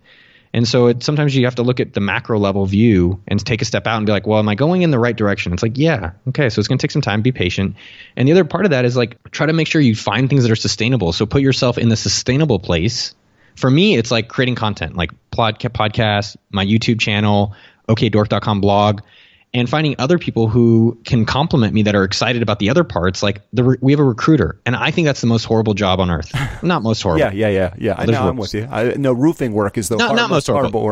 and so it, sometimes you have to look at the macro level view and take a step out and be like, well, am I going in the right direction? It's like, yeah, okay. So it's going to take some time. Be patient. And the other part of that is like, try to make sure you find things that are sustainable. So put yourself in the sustainable place. For me, it's like creating content, like podcast, my YouTube channel, okdork.com blog and finding other people who can compliment me that are excited about the other parts. Like re- we have a recruiter, and I think that's the most horrible job on earth. Not most horrible. yeah, yeah, yeah, yeah. I know, I'm with you. I, no, roofing work is the not hard, not most horrible, horrible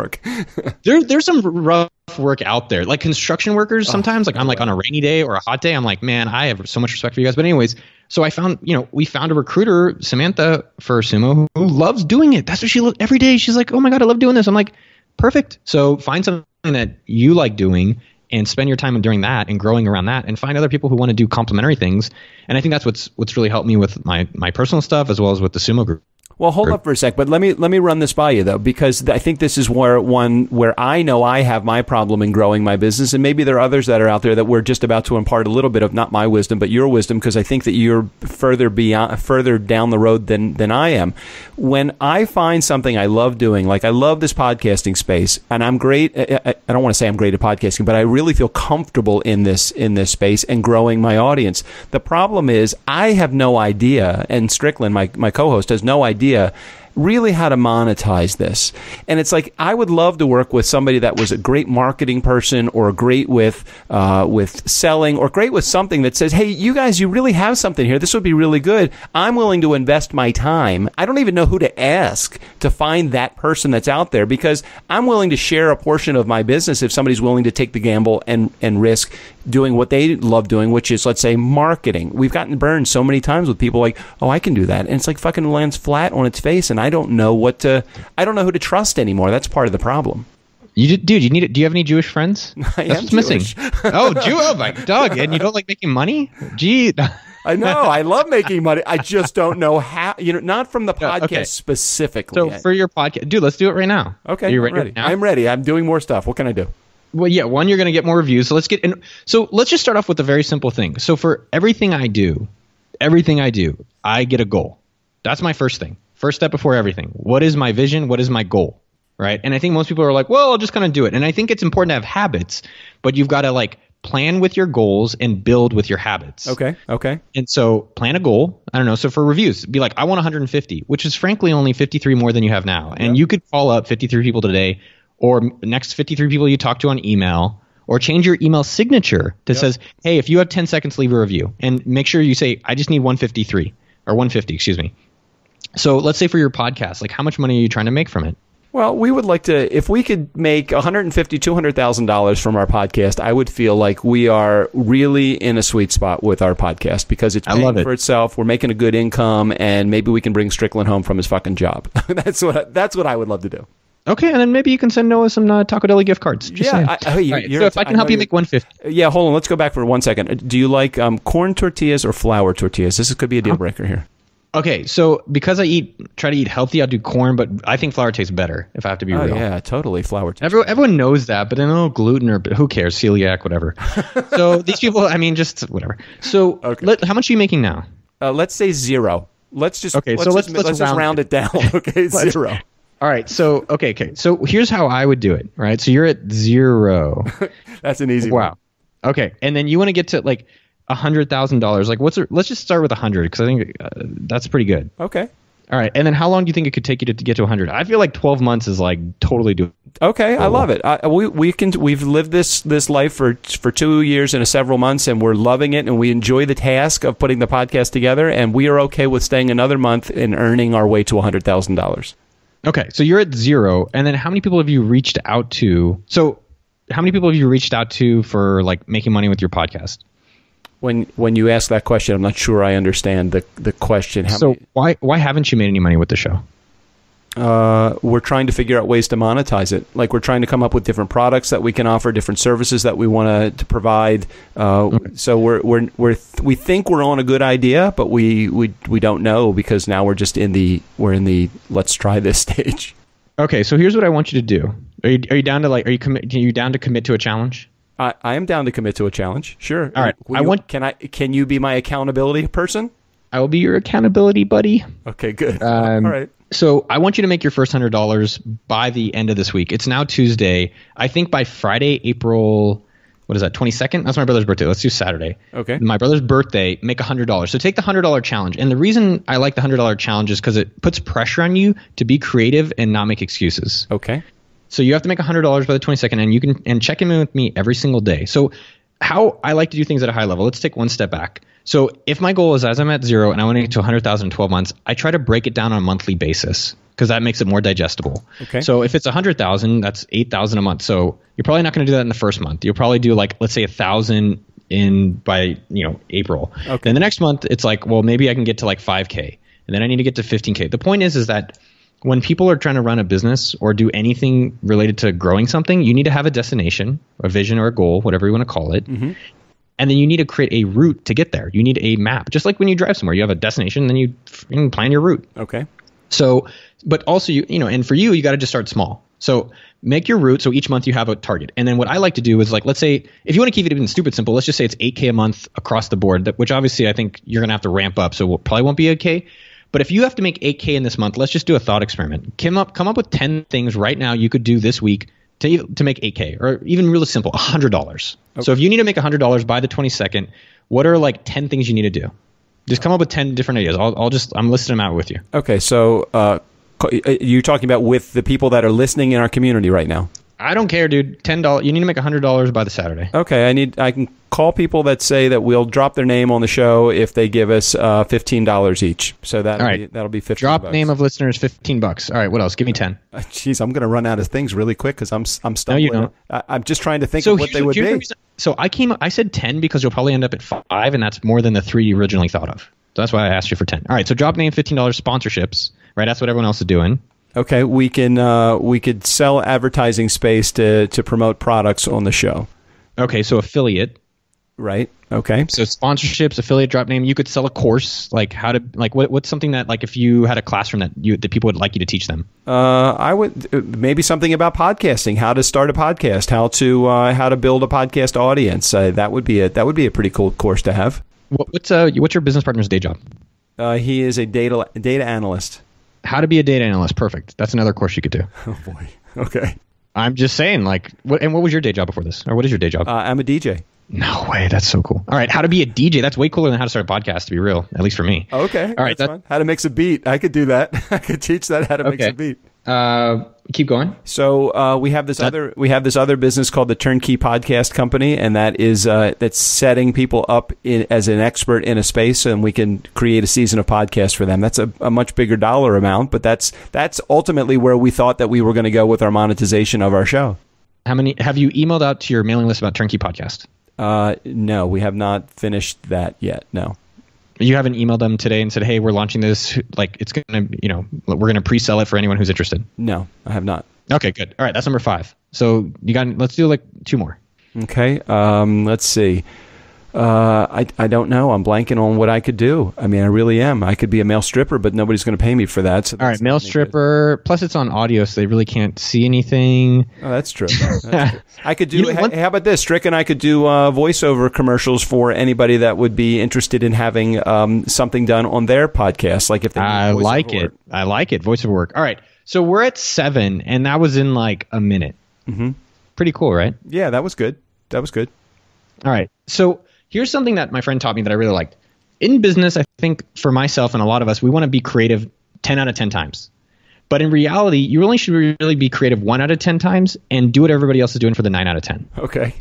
work. there, there's some rough work out there. Like construction workers, oh, sometimes. Oh, like I'm like on a rainy day or a hot day, I'm like, man, I have so much respect for you guys. But anyways, so I found, you know, we found a recruiter, Samantha for Sumo, who loves doing it. That's what she lo- every day. She's like, oh my god, I love doing this. I'm like, perfect. So find something that you like doing and spend your time doing that and growing around that and find other people who want to do complementary things and i think that's what's what's really helped me with my my personal stuff as well as with the sumo group well, hold up for a sec, but let me let me run this by you though, because I think this is where one where I know I have my problem in growing my business, and maybe there are others that are out there that we're just about to impart a little bit of not my wisdom, but your wisdom, because I think that you're further beyond, further down the road than than I am. When I find something I love doing, like I love this podcasting space, and I'm great. I, I don't want to say I'm great at podcasting, but I really feel comfortable in this in this space and growing my audience. The problem is I have no idea, and Strickland, my my co-host, has no idea idea really how to monetize this. And it's like I would love to work with somebody that was a great marketing person or great with uh, with selling or great with something that says, "Hey, you guys, you really have something here. This would be really good. I'm willing to invest my time. I don't even know who to ask to find that person that's out there because I'm willing to share a portion of my business if somebody's willing to take the gamble and and risk doing what they love doing, which is, let's say, marketing. We've gotten burned so many times with people like, oh, I can do that. And it's like fucking lands flat on its face. And I don't know what to, I don't know who to trust anymore. That's part of the problem. You dude, you need. Do you have any Jewish friends? I That's what's Jewish. missing. oh, Jew, oh my dog, and you don't like making money? Gee, I know. I love making money. I just don't know how. You know, not from the podcast okay. specifically. So for your podcast, dude, let's do it right now. Okay, you ready? ready? Right I'm ready. I'm doing more stuff. What can I do? well, yeah, one, you're going to get more reviews. So let's get, and so let's just start off with a very simple thing. So for everything I do, everything I do, I get a goal. That's my first thing. First step before everything. What is my vision? What is my goal? Right. And I think most people are like, well, I'll just kind of do it. And I think it's important to have habits, but you've got to like plan with your goals and build with your habits. Okay. Okay. And so plan a goal. I don't know. So for reviews, be like, I want 150, which is frankly only 53 more than you have now. And you could call up 53 people today or next 53 people you talk to on email or change your email signature that yep. says, hey, if you have 10 seconds, leave a review. And make sure you say, I just need 153 or 150, excuse me. So let's say for your podcast, like how much money are you trying to make from it? Well, we would like to, if we could make 150, dollars $200,000 from our podcast, I would feel like we are really in a sweet spot with our podcast because it's paying I love it. for itself. We're making a good income and maybe we can bring Strickland home from his fucking job. that's what, that's what I would love to do. Okay, and then maybe you can send Noah some uh, Taco Deli gift cards. Just yeah, I, hey, right, so if I can I help you make one fifty. Yeah, hold on. Let's go back for one second. Uh, do you like um, corn tortillas or flour tortillas? This could be a deal uh-huh. breaker here. Okay, so because I eat, try to eat healthy, I'll do corn, but I think flour tastes better. If I have to be oh, real, yeah, totally flour. everyone, everyone knows that, but then oh, gluten or who cares, celiac, whatever. so these people, I mean, just whatever. So okay. let, how much are you making now? Uh, let's say zero. Let's just okay. Let's so let's, let's, let's round, just round it. it down. Okay, zero. All right. So okay, okay. So here's how I would do it. Right. So you're at zero. That's an easy. Wow. One. Okay. And then you want to get to like a hundred thousand dollars. Like, what's a, let's just start with a hundred because I think uh, that's pretty good. Okay. All right. And then how long do you think it could take you to, to get to a hundred? I feel like twelve months is like totally doable. Okay, I love it. I, we we can we've lived this this life for for two years and several months, and we're loving it, and we enjoy the task of putting the podcast together, and we are okay with staying another month and earning our way to a hundred thousand dollars. Okay, so you're at zero, and then how many people have you reached out to? So, how many people have you reached out to for like making money with your podcast? When when you ask that question, I'm not sure I understand the the question. How so many? why why haven't you made any money with the show? uh, we're trying to figure out ways to monetize it. Like we're trying to come up with different products that we can offer, different services that we want to provide. Uh, okay. So we're we're we're th- we think we're on a good idea, but we, we we don't know because now we're just in the we're in the let's try this stage. Okay, so here's what I want you to do. Are you are you down to like are you commit are you down to commit to a challenge? I, I am down to commit to a challenge. Sure. All right. Will I you, want can I can you be my accountability person? I will be your accountability buddy. Okay, good. Um, All right. So I want you to make your first hundred dollars by the end of this week. It's now Tuesday. I think by Friday, April what is that 22nd that's my brother's birthday let's do saturday okay my brother's birthday make $100 so take the $100 challenge and the reason i like the $100 challenge is because it puts pressure on you to be creative and not make excuses okay so you have to make $100 by the 22nd and you can and check in with me every single day so how I like to do things at a high level. Let's take one step back. So if my goal is as I'm at zero and I want to get to 100,000 in 12 months, I try to break it down on a monthly basis because that makes it more digestible. Okay. So if it's 100,000, that's 8,000 a month. So you're probably not going to do that in the first month. You'll probably do like let's say a 1,000 in by, you know, April. Okay. Then the next month it's like, well, maybe I can get to like 5k. And then I need to get to 15k. The point is is that when people are trying to run a business or do anything related to growing something, you need to have a destination, a vision or a goal, whatever you want to call it. Mm-hmm. And then you need to create a route to get there. You need a map. Just like when you drive somewhere, you have a destination, then you plan your route. Okay. So, but also you, you know, and for you, you got to just start small. So make your route. So each month you have a target. And then what I like to do is like, let's say if you want to keep it even stupid simple, let's just say it's 8K a month across the board, which obviously I think you're going to have to ramp up. So it probably won't be 8K. But if you have to make 8K in this month, let's just do a thought experiment. Come up, come up with 10 things right now you could do this week to, to make 8K, or even really simple, $100. Okay. So if you need to make $100 by the 22nd, what are like 10 things you need to do? Just come up with 10 different ideas. I'll, I'll just, I'm listing them out with you. Okay. So, uh, you're talking about with the people that are listening in our community right now. I don't care, dude. Ten dollars. You need to make hundred dollars by the Saturday. Okay, I need. I can call people that say that we'll drop their name on the show if they give us uh, fifteen dollars each. So that right. that'll be fifteen. Drop bucks. name of listeners fifteen bucks. All right, what else? Give me ten. Uh, jeez, uh, I'm gonna run out of things really quick because I'm I'm stuck. No, you don't. I, am just trying to think so of what they would be. so I came. I said ten because you'll probably end up at five, and that's more than the three you originally thought of. So that's why I asked you for ten. All right, so drop name fifteen dollars sponsorships. Right, that's what everyone else is doing. Okay, we can uh, we could sell advertising space to to promote products on the show. Okay, so affiliate. Right. Okay. So sponsorships, affiliate drop name. You could sell a course, like how to, like what, what's something that, like, if you had a classroom that you that people would like you to teach them. Uh, I would uh, maybe something about podcasting, how to start a podcast, how to uh, how to build a podcast audience. Uh, that would be a that would be a pretty cool course to have. What, what's uh what's your business partner's day job? Uh, he is a data data analyst. How to be a data analyst. Perfect. That's another course you could do. Oh, boy. Okay. I'm just saying, like, what, and what was your day job before this? Or what is your day job? Uh, I'm a DJ. No way. That's so cool. All right. How to be a DJ. That's way cooler than how to start a podcast, to be real, at least for me. Okay. All right. That, how to mix a beat. I could do that. I could teach that how to okay. mix a beat. Uh, keep going. So uh, we have this that, other we have this other business called the Turnkey Podcast Company, and that is uh, that's setting people up in, as an expert in a space, and we can create a season of podcasts for them. That's a, a much bigger dollar amount, but that's that's ultimately where we thought that we were going to go with our monetization of our show. How many have you emailed out to your mailing list about Turnkey Podcast? Uh, no, we have not finished that yet. No you haven't emailed them today and said, "Hey, we're launching this. Like, it's gonna, you know, we're gonna pre-sell it for anyone who's interested." No, I have not. Okay, good. All right, that's number five. So you got. Let's do like two more. Okay. Um, let's see. Uh, I, I don't know. I'm blanking on what I could do. I mean, I really am. I could be a male stripper, but nobody's going to pay me for that. So All right, male stripper. Good. Plus, it's on audio, so they really can't see anything. Oh, that's true. That's true. I could do. You know, ha- how about this, Strick? And I could do uh, voiceover commercials for anybody that would be interested in having um, something done on their podcast. Like if they I like it. Work. I like it. Voiceover work. All right. So we're at seven, and that was in like a minute. Mm-hmm. Pretty cool, right? Yeah, that was good. That was good. All right. So Here's something that my friend taught me that I really liked. In business, I think for myself and a lot of us, we want to be creative 10 out of 10 times. But in reality, you only should really be creative one out of 10 times and do what everybody else is doing for the nine out of 10. Okay.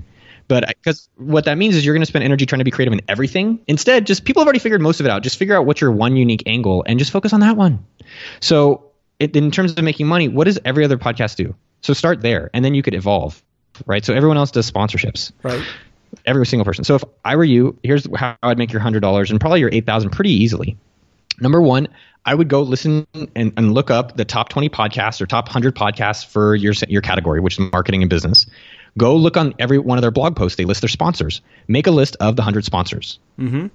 But because what that means is you're going to spend energy trying to be creative in everything. Instead, just people have already figured most of it out. Just figure out what's your one unique angle and just focus on that one. So, it, in terms of making money, what does every other podcast do? So, start there and then you could evolve, right? So, everyone else does sponsorships. Right every single person. So if I were you, here's how I'd make your hundred dollars and probably your eight thousand pretty easily. Number one, I would go listen and, and look up the top twenty podcasts or top hundred podcasts for your your category, which is marketing and business. Go look on every one of their blog posts. They list their sponsors. Make a list of the hundred sponsors. Mm-hmm.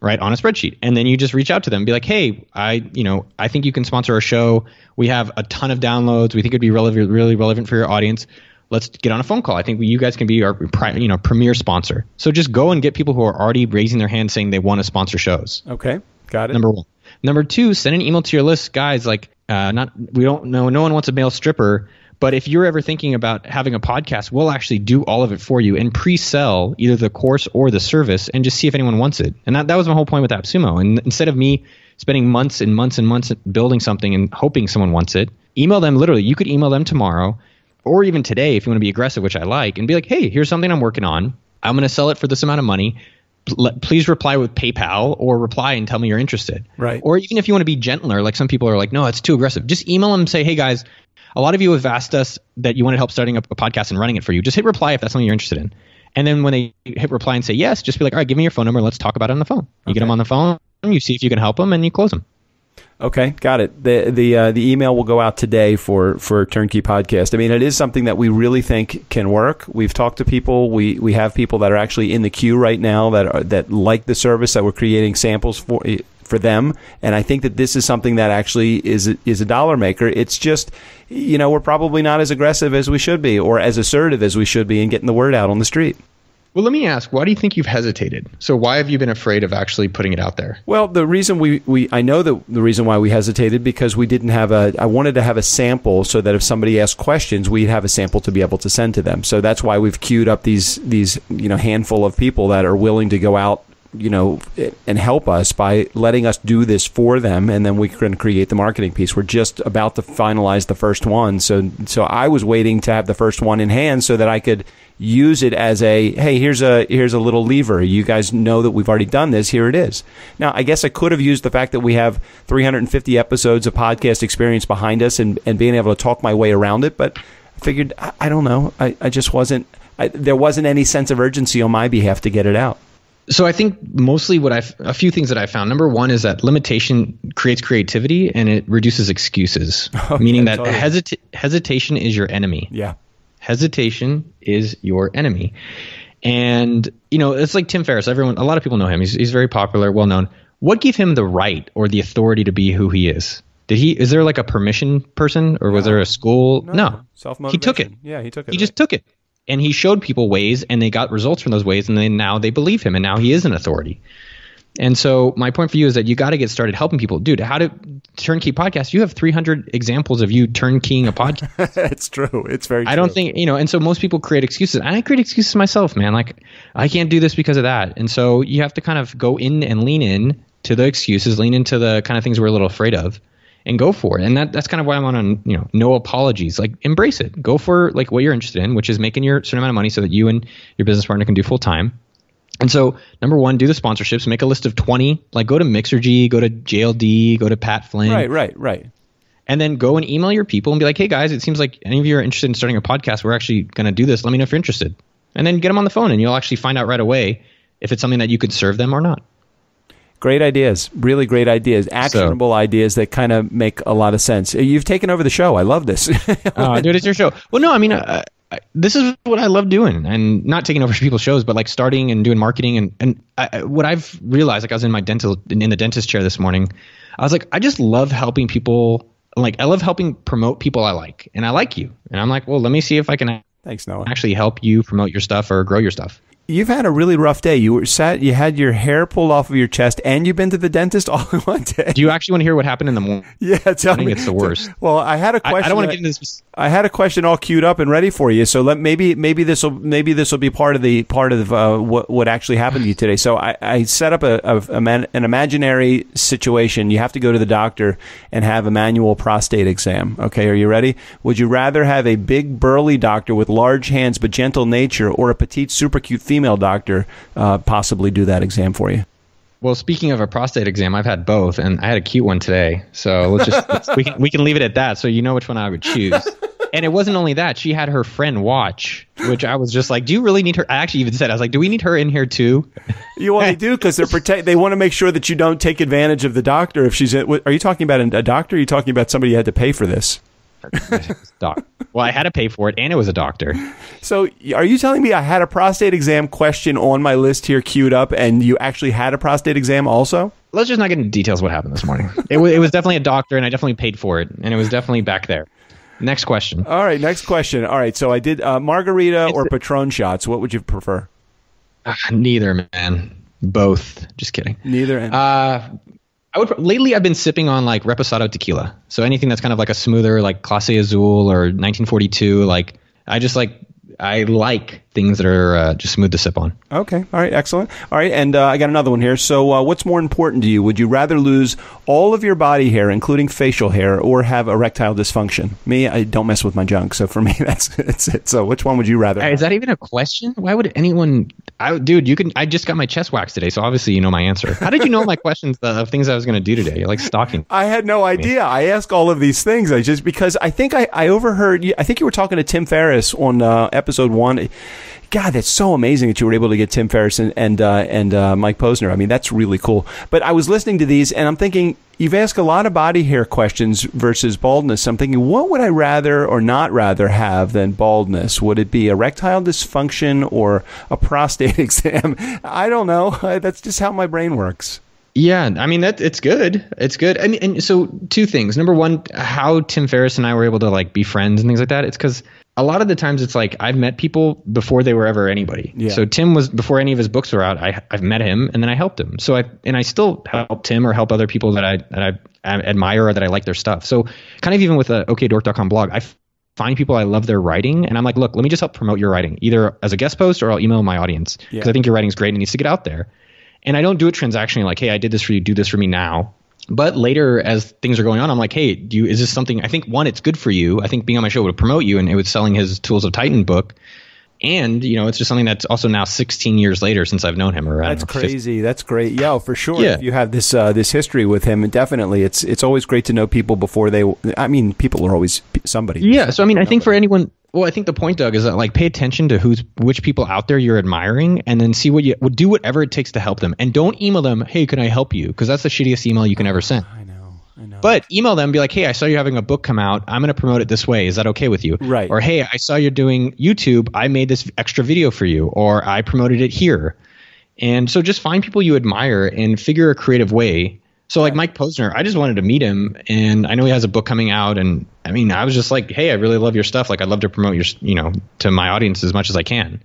Right on a spreadsheet, and then you just reach out to them, and be like, "Hey, I, you know, I think you can sponsor our show. We have a ton of downloads. We think it'd be relevant, really relevant for your audience let's get on a phone call. I think you guys can be our you know premier sponsor. So just go and get people who are already raising their hand saying they want to sponsor shows. Okay, got it. Number one. Number two, send an email to your list, guys. Like, uh, not we don't know. No one wants a male stripper. But if you're ever thinking about having a podcast, we'll actually do all of it for you and pre-sell either the course or the service, and just see if anyone wants it. And that, that was my whole point with AppSumo. And instead of me spending months and months and months building something and hoping someone wants it, email them literally. You could email them tomorrow or even today, if you want to be aggressive, which I like, and be like, hey, here's something I'm working on. I'm going to sell it for this amount of money. Please reply with PayPal or reply and tell me you're interested. Right. Or even if you want to be gentler, like some people are like, no, it's too aggressive. Just email them and say, hey guys, a lot of you have asked us that you wanted help starting up a podcast and running it for you. Just hit reply if that's something you're interested in. And then when they hit reply and say yes, just be like, all right, give me your phone number. Let's talk about it on the phone. You okay. get them on the phone, you see if you can help them, and you close them. Okay, got it. the the uh, The email will go out today for for Turnkey Podcast. I mean, it is something that we really think can work. We've talked to people. We we have people that are actually in the queue right now that are, that like the service that we're creating samples for eh, for them. And I think that this is something that actually is is a dollar maker. It's just you know we're probably not as aggressive as we should be, or as assertive as we should be in getting the word out on the street. Well, let me ask, why do you think you've hesitated? So why have you been afraid of actually putting it out there? Well, the reason we, we I know that the reason why we hesitated because we didn't have a I wanted to have a sample so that if somebody asked questions, we'd have a sample to be able to send to them. So that's why we've queued up these these, you know, handful of people that are willing to go out you know, and help us by letting us do this for them, and then we can create the marketing piece. We're just about to finalize the first one, so so I was waiting to have the first one in hand so that I could use it as a hey, here's a here's a little lever. You guys know that we've already done this. Here it is. Now, I guess I could have used the fact that we have 350 episodes of podcast experience behind us and and being able to talk my way around it, but I figured I, I don't know. I, I just wasn't. I, there wasn't any sense of urgency on my behalf to get it out so I think mostly what I've a few things that I found. Number one is that limitation creates creativity and it reduces excuses, okay, meaning that totally. hesita- hesitation is your enemy. Yeah, hesitation is your enemy, and you know it's like Tim Ferriss. Everyone, a lot of people know him. He's he's very popular, well known. What gave him the right or the authority to be who he is? Did he? Is there like a permission person, or was no. there a school? No, no. self motivation. He took it. Yeah, he took it. He right. just took it and he showed people ways and they got results from those ways and then now they believe him and now he is an authority and so my point for you is that you got to get started helping people dude how to turnkey podcast you have 300 examples of you turnkeying a podcast it's true it's very i true. don't think you know and so most people create excuses i create excuses myself man like i can't do this because of that and so you have to kind of go in and lean in to the excuses lean into the kind of things we're a little afraid of and go for it. And that that's kind of why I'm on you know no apologies. Like embrace it. Go for like what you're interested in, which is making your certain amount of money so that you and your business partner can do full time. And so, number one, do the sponsorships. Make a list of twenty. Like, go to Mixergy, go to JLD, go to Pat Flynn. Right, right, right. And then go and email your people and be like, "Hey guys, it seems like any of you are interested in starting a podcast. We're actually going to do this. Let me know if you're interested." And then get them on the phone, and you'll actually find out right away if it's something that you could serve them or not. Great ideas, really great ideas, actionable so, ideas that kind of make a lot of sense. Uh, you've taken over the show. I love this. uh, dude, it's your show. Well, no, I mean, uh, I, uh, this is what I love doing, and not taking over people's shows, but like starting and doing marketing. And and I, what I've realized, like I was in my dental in the dentist chair this morning, I was like, I just love helping people. Like I love helping promote people I like, and I like you. And I'm like, well, let me see if I can Thanks, Noah. Actually, help you promote your stuff or grow your stuff. You've had a really rough day. You were sat, you had your hair pulled off of your chest, and you've been to the dentist all in one day. Do you actually want to hear what happened in the morning? Yeah, tell I think me. It's the worst. Well, I had a question. I, I don't want to get into this. I had a question all queued up and ready for you. So let maybe maybe this will maybe this will be part of the part of uh, what what actually happened to you today. So I, I set up a, a, a man, an imaginary situation. You have to go to the doctor and have a manual prostate exam. Okay, are you ready? Would you rather have a big burly doctor with large hands but gentle nature, or a petite super cute female? female doctor uh, possibly do that exam for you. Well, speaking of a prostate exam, I've had both, and I had a cute one today. So let's just let's, we can we can leave it at that. So you know which one I would choose. and it wasn't only that she had her friend watch which i was just like do you really need her i actually even said i was like do we need her in here too you want to do because they're protect they want to make sure that you don't take advantage of the doctor if she's are you talking about a doctor are you talking about somebody you had to pay for this doc well, I had to pay for it, and it was a doctor. So, are you telling me I had a prostate exam question on my list here queued up, and you actually had a prostate exam also? Let's just not get into details what happened this morning. it, was, it was definitely a doctor, and I definitely paid for it, and it was definitely back there. Next question. All right, next question. All right, so I did uh, margarita or Patron shots. What would you prefer? Uh, neither, man. Both. Just kidding. Neither. Uh, I would lately I've been sipping on like reposado tequila. So anything that's kind of like a smoother like Classe Azul or 1942 like I just like I like things that are uh, just smooth to sip on. Okay. All right. Excellent. All right. And uh, I got another one here. So, uh, what's more important to you? Would you rather lose all of your body hair, including facial hair, or have erectile dysfunction? Me, I don't mess with my junk. So, for me, that's, that's it. So, which one would you rather? is that even a question? Why would anyone? I, dude, you can. I just got my chest waxed today. So, obviously, you know my answer. How did you know my questions, the uh, things I was going to do today? You're like stalking. I had no idea. I ask all of these things. I just, because I think I, I overheard, I think you were talking to Tim Ferriss on episode uh, episode one. God, that's so amazing that you were able to get Tim Ferriss and and, uh, and uh, Mike Posner. I mean, that's really cool. But I was listening to these, and I'm thinking you've asked a lot of body hair questions versus baldness. I'm thinking, what would I rather or not rather have than baldness? Would it be erectile dysfunction or a prostate exam? I don't know. That's just how my brain works. Yeah, I mean that it's good. It's good. I mean, and so two things. Number one, how Tim Ferriss and I were able to like be friends and things like that. It's because a lot of the times it's like I've met people before they were ever anybody. Yeah. So Tim was before any of his books were out. I I've met him and then I helped him. So I and I still help Tim or help other people that I that I, I admire or that I like their stuff. So kind of even with a okdork.com blog, I find people I love their writing and I'm like, look, let me just help promote your writing either as a guest post or I'll email my audience because yeah. I think your writing's great and needs to get out there. And I don't do it transactionally like, hey, I did this for you, do this for me now but later as things are going on i'm like hey do you is this something i think one it's good for you i think being on my show would promote you and it was selling his tools of titan book and you know it's just something that's also now 16 years later since i've known him or that's know, crazy 50. that's great yeah for sure yeah. if you have this uh, this history with him and definitely it's it's always great to know people before they i mean people are always somebody yeah so i mean i think for anyone well, I think the point, Doug, is that like pay attention to who's which people out there you're admiring, and then see what you well, do whatever it takes to help them, and don't email them, "Hey, can I help you?" Because that's the shittiest email you can ever send. I know. I know. But email them, be like, "Hey, I saw you having a book come out. I'm going to promote it this way. Is that okay with you?" Right. Or, "Hey, I saw you're doing YouTube. I made this extra video for you, or I promoted it here." And so, just find people you admire and figure a creative way so like Mike Posner, I just wanted to meet him, and I know he has a book coming out, and I mean, I was just like, hey, I really love your stuff. Like, I'd love to promote your, you know, to my audience as much as I can.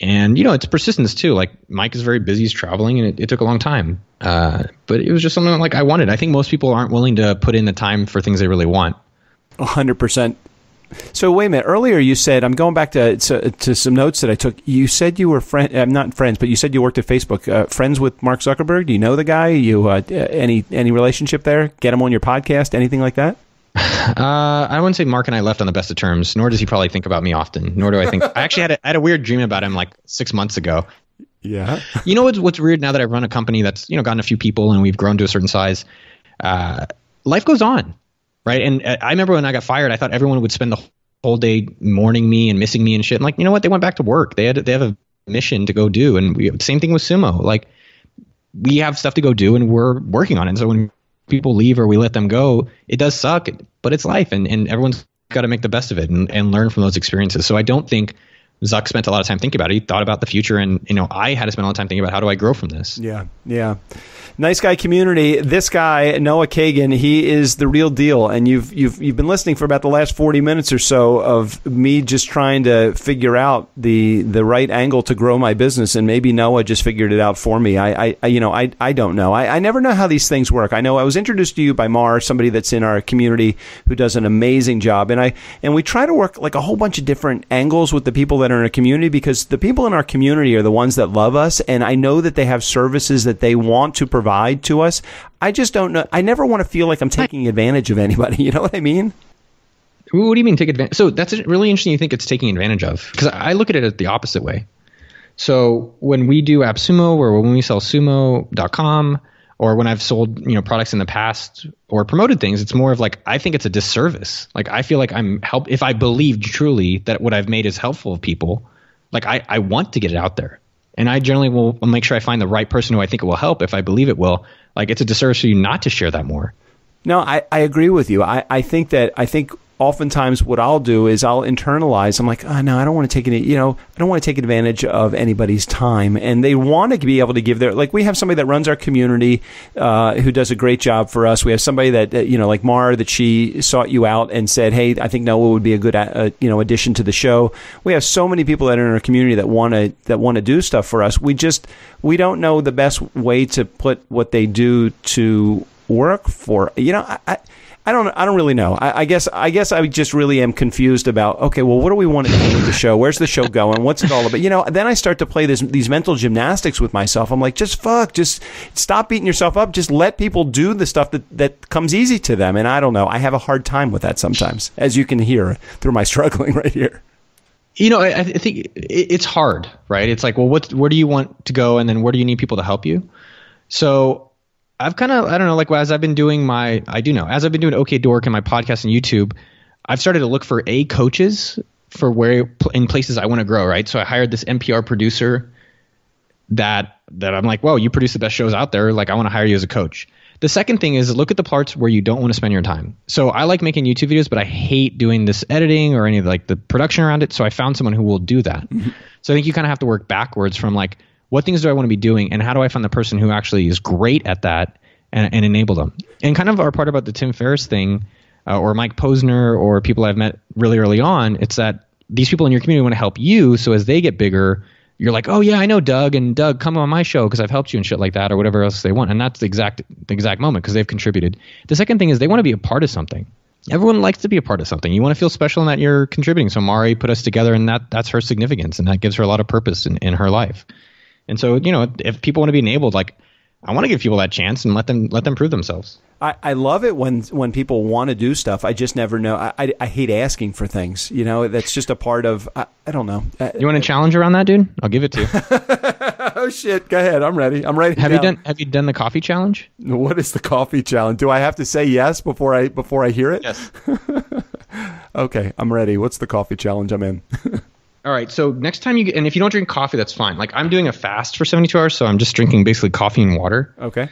And you know, it's persistence too. Like Mike is very busy, he's traveling, and it, it took a long time. Uh, but it was just something like I wanted. I think most people aren't willing to put in the time for things they really want. 100%. So wait a minute. Earlier you said I'm going back to to, to some notes that I took. You said you were friend, I'm uh, not friends, but you said you worked at Facebook. Uh, friends with Mark Zuckerberg. Do you know the guy? You uh, uh any any relationship there? Get him on your podcast? Anything like that? Uh, I wouldn't say Mark and I left on the best of terms. Nor does he probably think about me often. Nor do I think. I actually had a, I had a weird dream about him like six months ago. Yeah. You know what's what's weird now that I've run a company that's you know gotten a few people and we've grown to a certain size. Uh, life goes on right? And uh, I remember when I got fired, I thought everyone would spend the whole day mourning me and missing me and shit. And like, you know what? They went back to work. They had they have a mission to go do, and we, same thing with sumo. Like, we have stuff to go do, and we're working on it. And so when people leave or we let them go, it does suck, but it's life, and and everyone's got to make the best of it and, and learn from those experiences. So I don't think Zuck spent a lot of time thinking about it. He thought about the future, and you know, I had to spend a lot of time thinking about how do I grow from this. Yeah, yeah. Nice guy community. This guy Noah Kagan, he is the real deal. And you've you've you've been listening for about the last forty minutes or so of me just trying to figure out the the right angle to grow my business, and maybe Noah just figured it out for me. I, I you know I I don't know. I, I never know how these things work. I know I was introduced to you by Mar, somebody that's in our community who does an amazing job, and I and we try to work like a whole bunch of different angles with the people that are in our community because the people in our community are the ones that love us. And I know that they have services that they want to provide to us. I just don't know. I never want to feel like I'm taking advantage of anybody. You know what I mean? What do you mean take advantage? So that's really interesting. You think it's taking advantage of because I look at it the opposite way. So when we do AppSumo or when we sell Sumo.com, or when I've sold you know products in the past or promoted things, it's more of like I think it's a disservice. Like I feel like I'm help if I believe truly that what I've made is helpful to people. Like I, I want to get it out there, and I generally will, make sure I find the right person who I think it will help if I believe it will. Like it's a disservice to you not to share that more. No, I, I agree with you. I, I think that I think oftentimes what I'll do is I'll internalize. I'm like, oh, no, I don't want to take any, you know, I don't want to take advantage of anybody's time. And they want to be able to give their, like, we have somebody that runs our community uh, who does a great job for us. We have somebody that, you know, like Mar, that she sought you out and said, hey, I think Noah would be a good, uh, you know, addition to the show. We have so many people that are in our community that want to, that want to do stuff for us. We just, we don't know the best way to put what they do to work for, you know, I, I I don't. I don't really know. I, I, guess. I guess I just really am confused about. Okay, well, what do we want to do with the show? Where's the show going? What's it all about? You know. Then I start to play this, these mental gymnastics with myself. I'm like, just fuck. Just stop beating yourself up. Just let people do the stuff that that comes easy to them. And I don't know. I have a hard time with that sometimes, as you can hear through my struggling right here. You know, I, I think it's hard, right? It's like, well, what where do you want to go, and then where do you need people to help you? So I've kind of I don't know like as I've been doing my I do know as I've been doing OK Dork and my podcast and YouTube, I've started to look for a coaches for where in places I want to grow. Right, so I hired this NPR producer that that I'm like, well, you produce the best shows out there. Like I want to hire you as a coach. The second thing is look at the parts where you don't want to spend your time. So I like making YouTube videos, but I hate doing this editing or any of like the production around it. So I found someone who will do that. Mm-hmm. So I think you kind of have to work backwards from like what things do I want to be doing, and how do I find the person who actually is great at that and, and enable them? And kind of our part about the Tim Ferriss thing, uh, or Mike Posner, or people I've met really early on, it's that these people in your community want to help you. So as they get bigger, you're like, oh yeah, I know Doug, and Doug, come on my show because I've helped you and shit like that, or whatever else they want. And that's the exact the exact moment because they've contributed. The second thing is they want to be a part of something. Everyone likes to be a part of something. You want to feel special in that you're contributing. So Mari put us together, and that that's her significance, and that gives her a lot of purpose in, in her life. And so, you know, if people want to be enabled, like I want to give people that chance and let them let them prove themselves. I, I love it when when people want to do stuff. I just never know. I, I, I, hate asking for things. You know, that's just a part of. I, I don't know. Uh, you want a uh, challenge around that, dude? I'll give it to you. oh shit! Go ahead. I'm ready. I'm ready. Have you done Have you done the coffee challenge? What is the coffee challenge? Do I have to say yes before I before I hear it? Yes. okay, I'm ready. What's the coffee challenge? I'm in. All right. So next time you get, and if you don't drink coffee, that's fine. Like I'm doing a fast for 72 hours, so I'm just drinking basically coffee and water. Okay.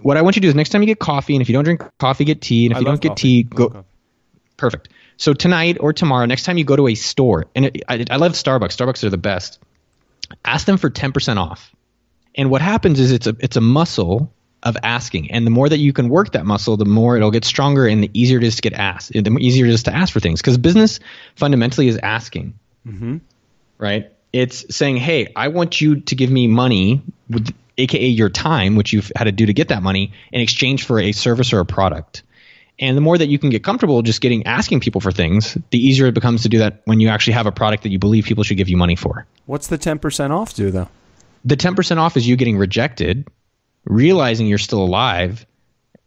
What I want you to do is next time you get coffee, and if you don't drink coffee, get tea, and if I you don't coffee. get tea, go. Perfect. So tonight or tomorrow, next time you go to a store, and it, I, I love Starbucks. Starbucks are the best. Ask them for 10% off. And what happens is it's a it's a muscle of asking. And the more that you can work that muscle, the more it'll get stronger and the easier it is to get asked, the easier it is to ask for things. Because business fundamentally is asking mm-hmm. right? It's saying, hey, I want you to give me money, with, aka your time, which you've had to do to get that money, in exchange for a service or a product. And the more that you can get comfortable just getting asking people for things, the easier it becomes to do that when you actually have a product that you believe people should give you money for. What's the 10% off do though? The 10% off is you getting rejected, realizing you're still alive,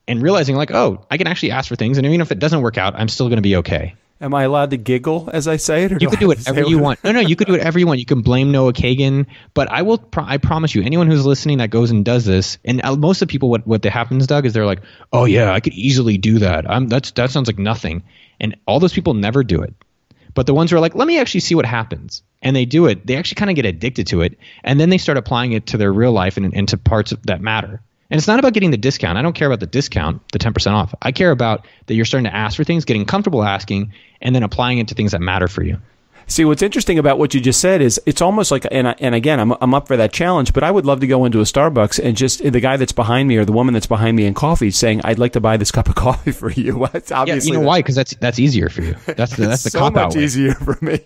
and realizing like, oh, I can actually ask for things, and even if it doesn't work out, I'm still going to be okay. Am I allowed to giggle as I say it? you can do whatever you want. No, no, you could do whatever you want. You can blame Noah Kagan, but I will. Pro- I promise you, anyone who's listening that goes and does this, and uh, most of the people, what what happens, Doug, is they're like, "Oh yeah, I could easily do that. I'm that's that sounds like nothing," and all those people never do it. But the ones who are like, "Let me actually see what happens," and they do it, they actually kind of get addicted to it, and then they start applying it to their real life and, into to parts that matter. And it's not about getting the discount. I don't care about the discount, the 10% off. I care about that you're starting to ask for things, getting comfortable asking, and then applying it to things that matter for you. See, what's interesting about what you just said is it's almost like, and, I, and again, I'm, I'm up for that challenge, but I would love to go into a Starbucks and just the guy that's behind me or the woman that's behind me in coffee saying, I'd like to buy this cup of coffee for you. That's obviously. Yeah, you know why? Because that's, that's easier for you. That's the, that's the so cop out. so much easier for me.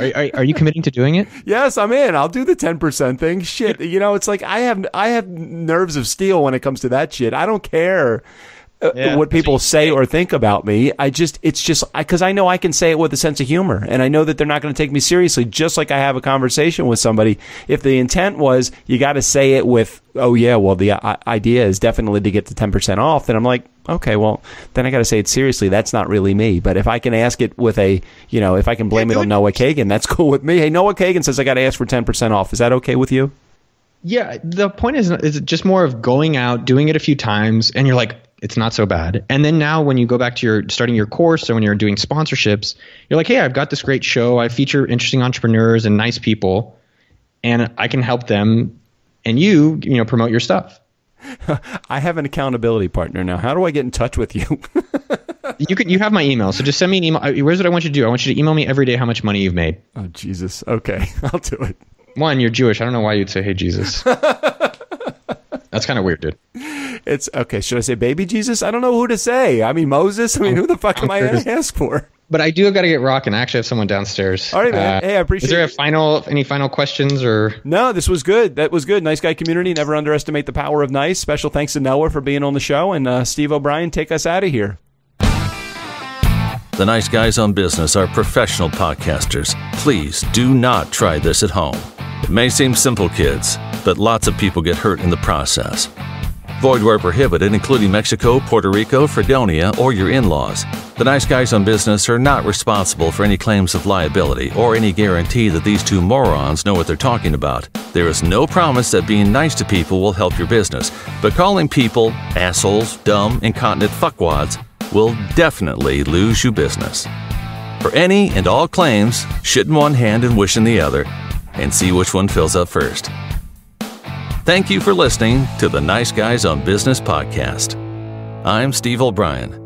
Are, are, are, you committing to doing it? yes, I'm in. I'll do the 10% thing. Shit, you know, it's like I have I have nerves of steel when it comes to that shit. I don't care uh, yeah, what people say or think about me. I just it's just because I, I know I can say it with a sense of humor, and I know that they're not going to take me seriously. Just like I have a conversation with somebody, if the intent was you got to say it with, oh yeah, well the uh, idea is definitely to get the 10% off, then I'm like, okay, well, then I got to say it seriously. That's not really me. But if I can ask it with a, you know, if I can blame yeah, it on Noah Kagan, that's cool with me. Hey, Noah Kagan says I got to ask for 10% off. Is that okay with you? Yeah. The point is, is just more of going out, doing it a few times, and you're like, it's not so bad. And then now when you go back to your starting your course or when you're doing sponsorships, you're like, hey, I've got this great show. I feature interesting entrepreneurs and nice people, and I can help them and you, you know, promote your stuff. I have an accountability partner now. How do I get in touch with you? you can. you have my email, so just send me an email. Where's what I want you to do. I want you to email me every day how much money you've made. Oh Jesus. Okay, I'll do it. One, you're Jewish. I don't know why you'd say, "Hey Jesus." That's kind of weird, dude. It's okay. Should I say baby Jesus? I don't know who to say. I mean Moses. I mean, who the fuck am I going to ask for? but I do got to get rocking. I actually have someone downstairs. All right, man. Uh, hey, I appreciate. Is there a final, any final questions or? No, this was good. That was good. Nice guy community. Never underestimate the power of nice. Special thanks to Noah for being on the show, and uh, Steve O'Brien, take us out of here. The Nice Guys on Business are professional podcasters. Please do not try this at home. It may seem simple, kids, but lots of people get hurt in the process. Void where prohibited, including Mexico, Puerto Rico, Fredonia, or your in-laws. The Nice Guys on Business are not responsible for any claims of liability or any guarantee that these two morons know what they're talking about. There is no promise that being nice to people will help your business, but calling people assholes, dumb, incontinent fuckwads will definitely lose you business. For any and all claims, shit in one hand and wish in the other, and see which one fills up first. Thank you for listening to the Nice Guys on Business podcast. I'm Steve O'Brien.